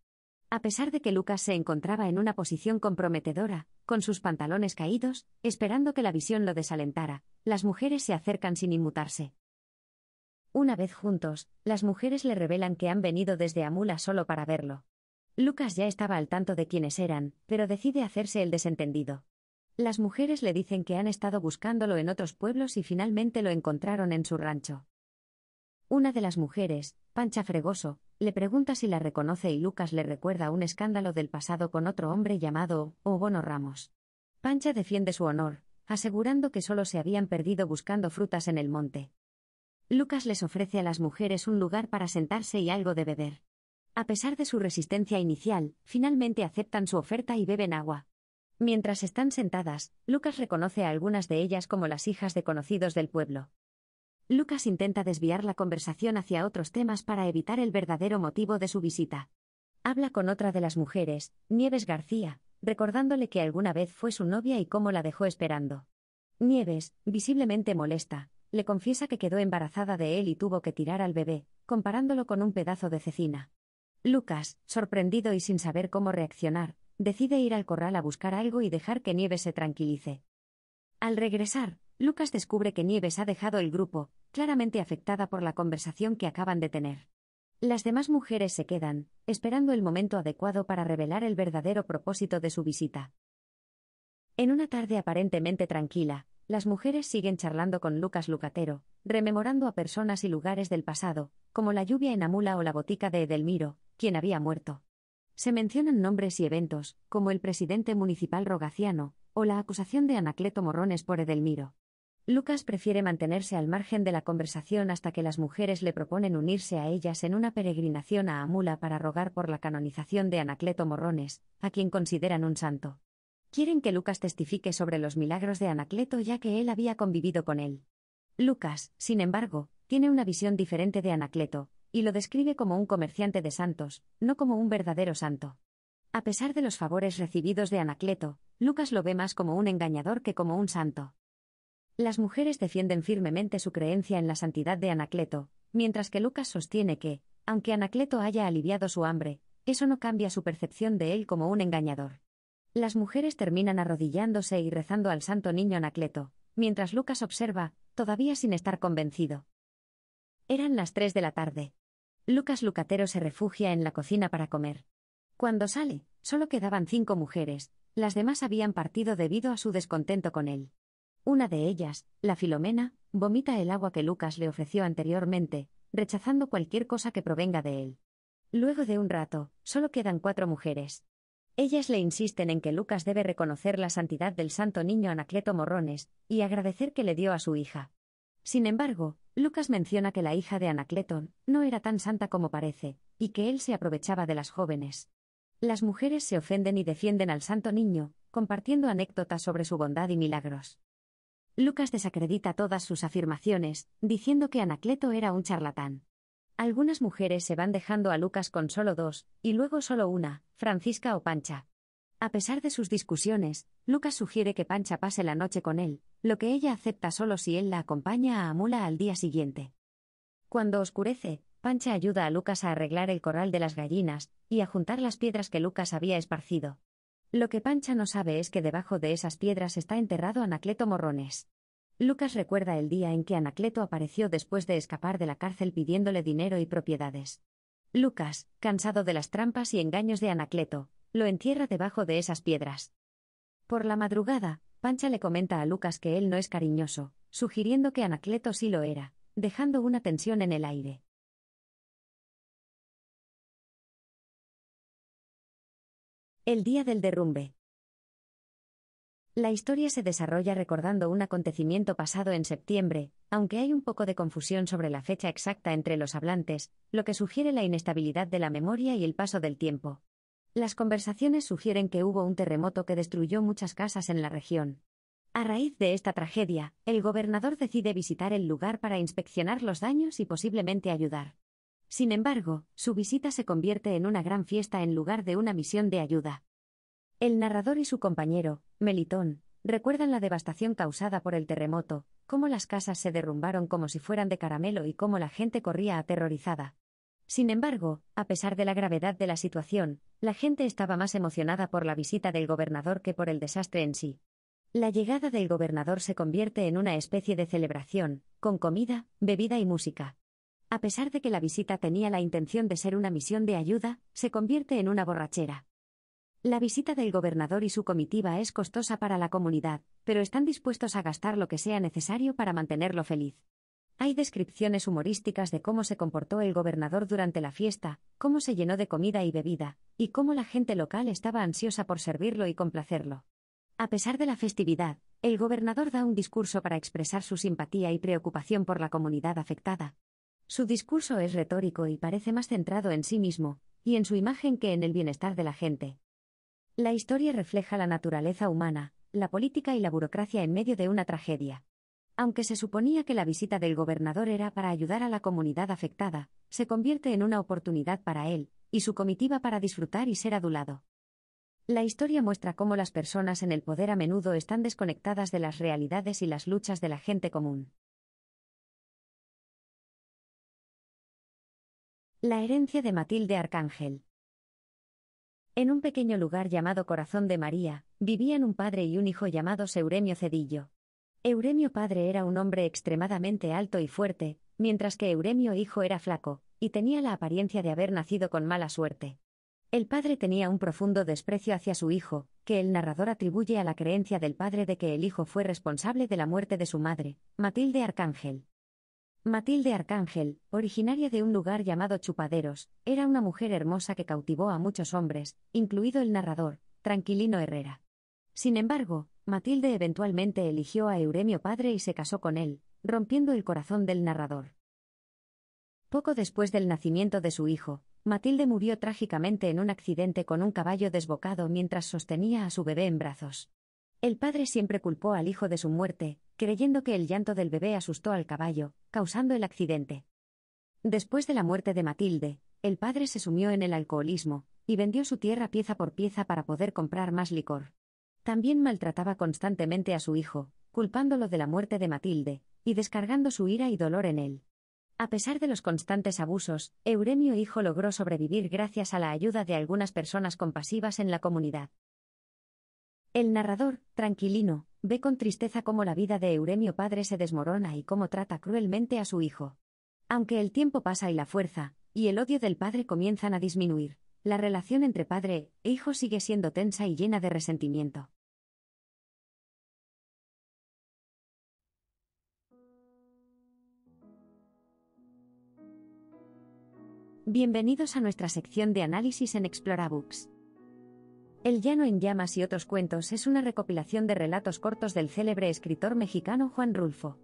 A pesar de que Lucas se encontraba en una posición comprometedora, con sus pantalones caídos, esperando que la visión lo desalentara, las mujeres se acercan sin inmutarse. Una vez juntos, las mujeres le revelan que han venido desde Amula solo para verlo. Lucas ya estaba al tanto de quiénes eran, pero decide hacerse el desentendido. Las mujeres le dicen que han estado buscándolo en otros pueblos y finalmente lo encontraron en su rancho. Una de las mujeres, Pancha Fregoso, le pregunta si la reconoce y Lucas le recuerda un escándalo del pasado con otro hombre llamado Obono Ramos. Pancha defiende su honor, asegurando que solo se habían perdido buscando frutas en el monte. Lucas les ofrece a las mujeres un lugar para sentarse y algo de beber. A pesar de su resistencia inicial, finalmente aceptan su oferta y beben agua. Mientras están sentadas, Lucas reconoce a algunas de ellas como las hijas de conocidos del pueblo. Lucas intenta desviar la conversación hacia otros temas para evitar el verdadero motivo de su visita. Habla con otra de las mujeres, Nieves García, recordándole que alguna vez fue su novia y cómo la dejó esperando. Nieves, visiblemente molesta, le confiesa que quedó embarazada de él y tuvo que tirar al bebé, comparándolo con un pedazo de cecina. Lucas, sorprendido y sin saber cómo reaccionar, decide ir al corral a buscar algo y dejar que Nieves se tranquilice. Al regresar, Lucas descubre que Nieves ha dejado el grupo, claramente afectada por la conversación que acaban de tener. Las demás mujeres se quedan, esperando el momento adecuado para revelar el verdadero propósito de su visita. En una tarde aparentemente tranquila, las mujeres siguen charlando con Lucas Lucatero, rememorando a personas y lugares del pasado, como la lluvia en Amula o la botica de Edelmiro, quien había muerto. Se mencionan nombres y eventos, como el presidente municipal Rogaciano, o la acusación de Anacleto Morrones por Edelmiro. Lucas prefiere mantenerse al margen de la conversación hasta que las mujeres le proponen unirse a ellas en una peregrinación a Amula para rogar por la canonización de Anacleto Morrones, a quien consideran un santo. Quieren que Lucas testifique sobre los milagros de Anacleto ya que él había convivido con él. Lucas, sin embargo, tiene una visión diferente de Anacleto, y lo describe como un comerciante de santos, no como un verdadero santo. A pesar de los favores recibidos de Anacleto, Lucas lo ve más como un engañador que como un santo. Las mujeres defienden firmemente su creencia en la santidad de Anacleto, mientras que Lucas sostiene que, aunque Anacleto haya aliviado su hambre, eso no cambia su percepción de él como un engañador. Las mujeres terminan arrodillándose y rezando al santo niño Anacleto, mientras Lucas observa, todavía sin estar convencido. Eran las tres de la tarde. Lucas Lucatero se refugia en la cocina para comer. Cuando sale, solo quedaban cinco mujeres, las demás habían partido debido a su descontento con él. Una de ellas, la Filomena, vomita el agua que Lucas le ofreció anteriormente, rechazando cualquier cosa que provenga de él. Luego de un rato, solo quedan cuatro mujeres. Ellas le insisten en que Lucas debe reconocer la santidad del santo niño Anacleto Morrones, y agradecer que le dio a su hija. Sin embargo, Lucas menciona que la hija de Anacleto no era tan santa como parece, y que él se aprovechaba de las jóvenes. Las mujeres se ofenden y defienden al santo niño, compartiendo anécdotas sobre su bondad y milagros. Lucas desacredita todas sus afirmaciones, diciendo que Anacleto era un charlatán. Algunas mujeres se van dejando a Lucas con solo dos, y luego solo una, Francisca o Pancha. A pesar de sus discusiones, Lucas sugiere que Pancha pase la noche con él, lo que ella acepta solo si él la acompaña a Amula al día siguiente. Cuando oscurece, Pancha ayuda a Lucas a arreglar el corral de las gallinas y a juntar las piedras que Lucas había esparcido. Lo que Pancha no sabe es que debajo de esas piedras está enterrado Anacleto Morrones. Lucas recuerda el día en que Anacleto apareció después de escapar de la cárcel pidiéndole dinero y propiedades. Lucas, cansado de las trampas y engaños de Anacleto, lo entierra debajo de esas piedras. Por la madrugada, Pancha le comenta a Lucas que él no es cariñoso, sugiriendo que Anacleto sí lo era, dejando una tensión en el aire. El día del derrumbe. La historia se desarrolla recordando un acontecimiento pasado en septiembre, aunque hay un poco de confusión sobre la fecha exacta entre los hablantes, lo que sugiere la inestabilidad de la memoria y el paso del tiempo. Las conversaciones sugieren que hubo un terremoto que destruyó muchas casas en la región. A raíz de esta tragedia, el gobernador decide visitar el lugar para inspeccionar los daños y posiblemente ayudar. Sin embargo, su visita se convierte en una gran fiesta en lugar de una misión de ayuda. El narrador y su compañero, Melitón, recuerdan la devastación causada por el terremoto, cómo las casas se derrumbaron como si fueran de caramelo y cómo la gente corría aterrorizada. Sin embargo, a pesar de la gravedad de la situación, la gente estaba más emocionada por la visita del gobernador que por el desastre en sí. La llegada del gobernador se convierte en una especie de celebración, con comida, bebida y música. A pesar de que la visita tenía la intención de ser una misión de ayuda, se convierte en una borrachera. La visita del gobernador y su comitiva es costosa para la comunidad, pero están dispuestos a gastar lo que sea necesario para mantenerlo feliz. Hay descripciones humorísticas de cómo se comportó el gobernador durante la fiesta, cómo se llenó de comida y bebida, y cómo la gente local estaba ansiosa por servirlo y complacerlo. A pesar de la festividad, el gobernador da un discurso para expresar su simpatía y preocupación por la comunidad afectada. Su discurso es retórico y parece más centrado en sí mismo, y en su imagen que en el bienestar de la gente. La historia refleja la naturaleza humana, la política y la burocracia en medio de una tragedia aunque se suponía que la visita del gobernador era para ayudar a la comunidad afectada, se convierte en una oportunidad para él y su comitiva para disfrutar y ser adulado. La historia muestra cómo las personas en el poder a menudo están desconectadas de las realidades y las luchas de la gente común. La herencia de Matilde Arcángel. En un pequeño lugar llamado Corazón de María, vivían un padre y un hijo llamados Euremio Cedillo. Euremio padre era un hombre extremadamente alto y fuerte, mientras que Euremio hijo era flaco, y tenía la apariencia de haber nacido con mala suerte. El padre tenía un profundo desprecio hacia su hijo, que el narrador atribuye a la creencia del padre de que el hijo fue responsable de la muerte de su madre, Matilde Arcángel. Matilde Arcángel, originaria de un lugar llamado Chupaderos, era una mujer hermosa que cautivó a muchos hombres, incluido el narrador, Tranquilino Herrera. Sin embargo, Matilde eventualmente eligió a Euremio padre y se casó con él, rompiendo el corazón del narrador. Poco después del nacimiento de su hijo, Matilde murió trágicamente en un accidente con un caballo desbocado mientras sostenía a su bebé en brazos. El padre siempre culpó al hijo de su muerte, creyendo que el llanto del bebé asustó al caballo, causando el accidente. Después de la muerte de Matilde, el padre se sumió en el alcoholismo, y vendió su tierra pieza por pieza para poder comprar más licor. También maltrataba constantemente a su hijo, culpándolo de la muerte de Matilde, y descargando su ira y dolor en él. A pesar de los constantes abusos, Euremio hijo logró sobrevivir gracias a la ayuda de algunas personas compasivas en la comunidad. El narrador, tranquilino, ve con tristeza cómo la vida de Euremio padre se desmorona y cómo trata cruelmente a su hijo. Aunque el tiempo pasa y la fuerza, y el odio del padre comienzan a disminuir, la relación entre padre e hijo sigue siendo tensa y llena de resentimiento. Bienvenidos a nuestra sección de análisis en Explorabooks. El Llano en Llamas y otros cuentos es una recopilación de relatos cortos del célebre escritor mexicano Juan Rulfo.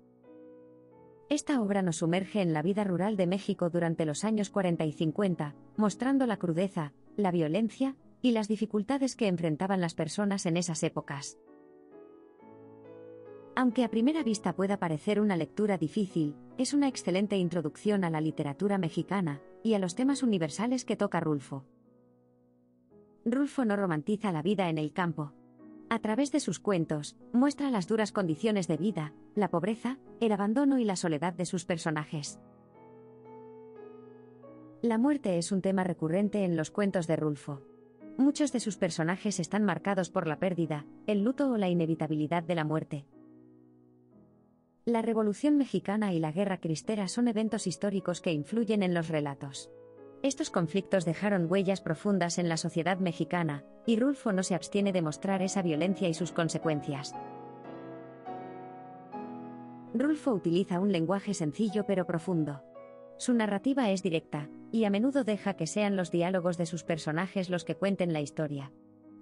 Esta obra nos sumerge en la vida rural de México durante los años 40 y 50, mostrando la crudeza, la violencia y las dificultades que enfrentaban las personas en esas épocas. Aunque a primera vista pueda parecer una lectura difícil, es una excelente introducción a la literatura mexicana y a los temas universales que toca Rulfo. Rulfo no romantiza la vida en el campo. A través de sus cuentos, muestra las duras condiciones de vida, la pobreza, el abandono y la soledad de sus personajes. La muerte es un tema recurrente en los cuentos de Rulfo. Muchos de sus personajes están marcados por la pérdida, el luto o la inevitabilidad de la muerte. La Revolución Mexicana y la Guerra Cristera son eventos históricos que influyen en los relatos. Estos conflictos dejaron huellas profundas en la sociedad mexicana, y Rulfo no se abstiene de mostrar esa violencia y sus consecuencias. Rulfo utiliza un lenguaje sencillo pero profundo. Su narrativa es directa, y a menudo deja que sean los diálogos de sus personajes los que cuenten la historia.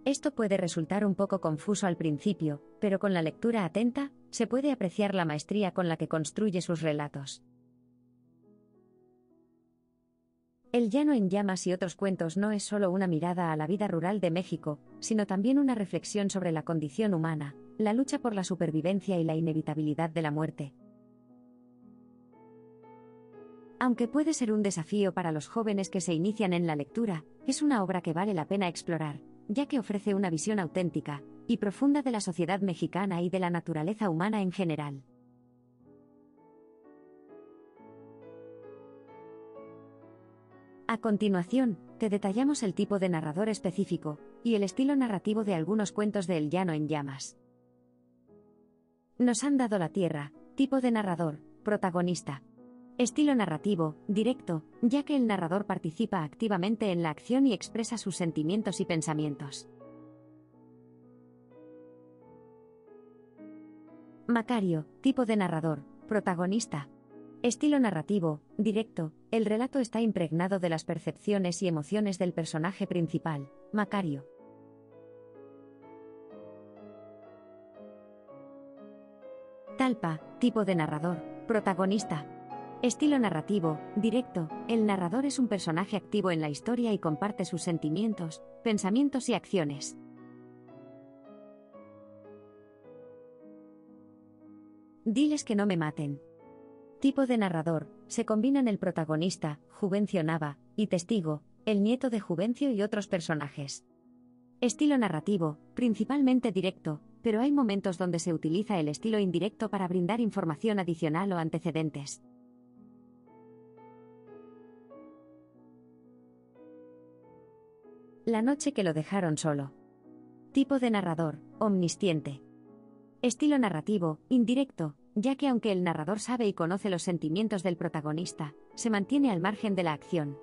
Esto puede resultar un poco confuso al principio, pero con la lectura atenta, se puede apreciar la maestría con la que construye sus relatos. El llano en llamas y otros cuentos no es solo una mirada a la vida rural de México, sino también una reflexión sobre la condición humana, la lucha por la supervivencia y la inevitabilidad de la muerte. Aunque puede ser un desafío para los jóvenes que se inician en la lectura, es una obra que vale la pena explorar, ya que ofrece una visión auténtica y profunda de la sociedad mexicana y de la naturaleza humana en general. A continuación, te detallamos el tipo de narrador específico, y el estilo narrativo de algunos cuentos de El Llano en Llamas. Nos han dado la tierra, tipo de narrador, protagonista. Estilo narrativo, directo, ya que el narrador participa activamente en la acción y expresa sus sentimientos y pensamientos. Macario, tipo de narrador, protagonista, Estilo narrativo, directo, el relato está impregnado de las percepciones y emociones del personaje principal, Macario. Talpa, tipo de narrador, protagonista. Estilo narrativo, directo, el narrador es un personaje activo en la historia y comparte sus sentimientos, pensamientos y acciones. Diles que no me maten. Tipo de narrador, se combinan el protagonista, Juvencio Nava, y testigo, el nieto de Juvencio y otros personajes. Estilo narrativo, principalmente directo, pero hay momentos donde se utiliza el estilo indirecto para brindar información adicional o antecedentes. La noche que lo dejaron solo. Tipo de narrador, omnisciente. Estilo narrativo, indirecto, ya que aunque el narrador sabe y conoce los sentimientos del protagonista, se mantiene al margen de la acción.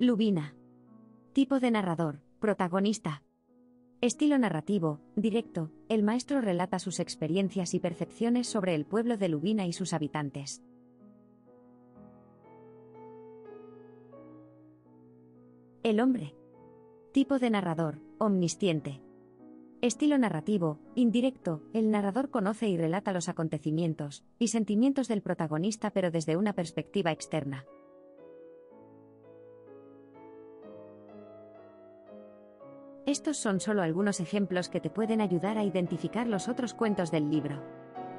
Lubina. Tipo de narrador, protagonista. Estilo narrativo, directo, el maestro relata sus experiencias y percepciones sobre el pueblo de Lubina y sus habitantes. El hombre, Tipo de narrador, omnisciente. Estilo narrativo, indirecto, el narrador conoce y relata los acontecimientos y sentimientos del protagonista pero desde una perspectiva externa. Estos son solo algunos ejemplos que te pueden ayudar a identificar los otros cuentos del libro.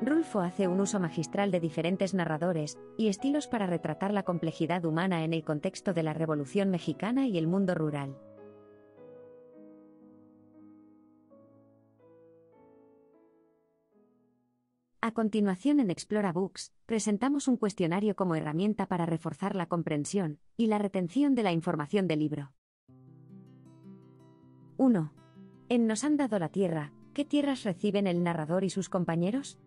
Rulfo hace un uso magistral de diferentes narradores y estilos para retratar la complejidad humana en el contexto de la Revolución Mexicana y el mundo rural. A continuación en Explora Books, presentamos un cuestionario como herramienta para reforzar la comprensión y la retención de la información del libro. 1. En Nos han dado la tierra, ¿qué tierras reciben el narrador y sus compañeros?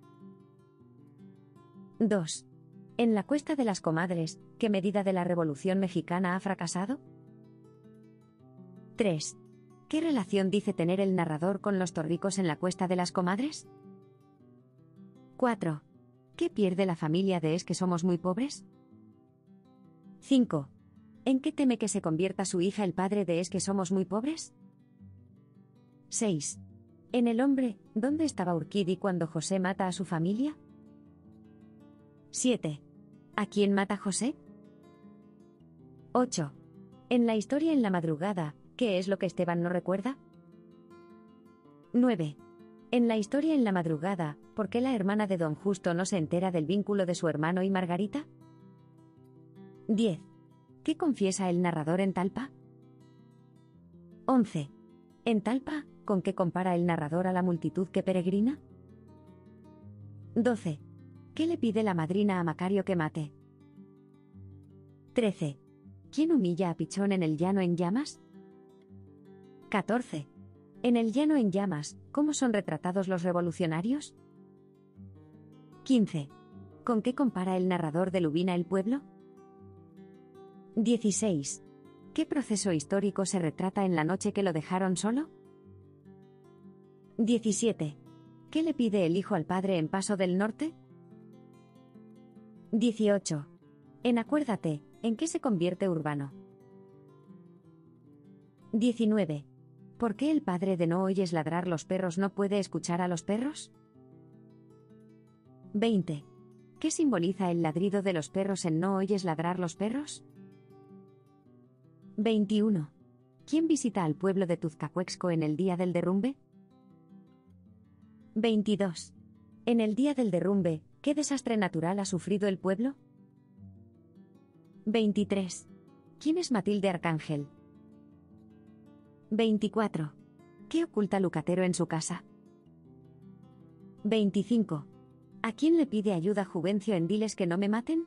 2. En la cuesta de las comadres, ¿qué medida de la Revolución Mexicana ha fracasado? 3. ¿Qué relación dice tener el narrador con los torricos en la cuesta de las comadres? 4. ¿Qué pierde la familia de es que somos muy pobres? 5. ¿En qué teme que se convierta su hija el padre de es que somos muy pobres? 6. En el hombre, ¿dónde estaba Urquidi cuando José mata a su familia? 7. ¿A quién mata José? 8. En la historia en la madrugada, ¿qué es lo que Esteban no recuerda? 9. En la historia en la madrugada, ¿por qué la hermana de don Justo no se entera del vínculo de su hermano y Margarita? 10. ¿Qué confiesa el narrador en Talpa? 11. En Talpa, ¿con qué compara el narrador a la multitud que peregrina? 12. ¿Qué le pide la madrina a Macario que mate? 13. ¿Quién humilla a Pichón en el llano en llamas? 14. En el Llano en llamas, ¿cómo son retratados los revolucionarios? 15. ¿Con qué compara el narrador de Lubina el pueblo? 16. ¿Qué proceso histórico se retrata en la noche que lo dejaron solo? 17. ¿Qué le pide el hijo al padre en Paso del Norte? 18. En Acuérdate, ¿en qué se convierte Urbano? 19. ¿Por qué el padre de no oyes ladrar los perros no puede escuchar a los perros? 20. ¿Qué simboliza el ladrido de los perros en no oyes ladrar los perros? 21. ¿Quién visita al pueblo de Tuzcacuexco en el día del derrumbe? 22. En el día del derrumbe, ¿qué desastre natural ha sufrido el pueblo? 23. ¿Quién es Matilde Arcángel? 24. ¿Qué oculta Lucatero en su casa? 25. ¿A quién le pide ayuda Juvencio en Diles que no me maten?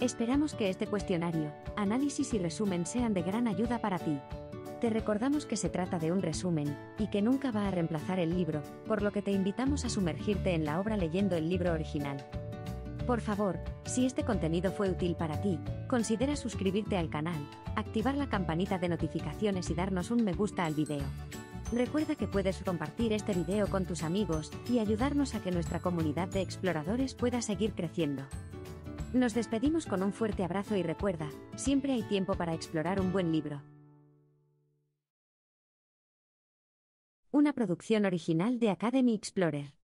Esperamos que este cuestionario, análisis y resumen sean de gran ayuda para ti. Te recordamos que se trata de un resumen, y que nunca va a reemplazar el libro, por lo que te invitamos a sumergirte en la obra leyendo el libro original. Por favor, si este contenido fue útil para ti, considera suscribirte al canal, activar la campanita de notificaciones y darnos un me gusta al video. Recuerda que puedes compartir este video con tus amigos y ayudarnos a que nuestra comunidad de exploradores pueda seguir creciendo. Nos despedimos con un fuerte abrazo y recuerda, siempre hay tiempo para explorar un buen libro. Una producción original de Academy Explorer.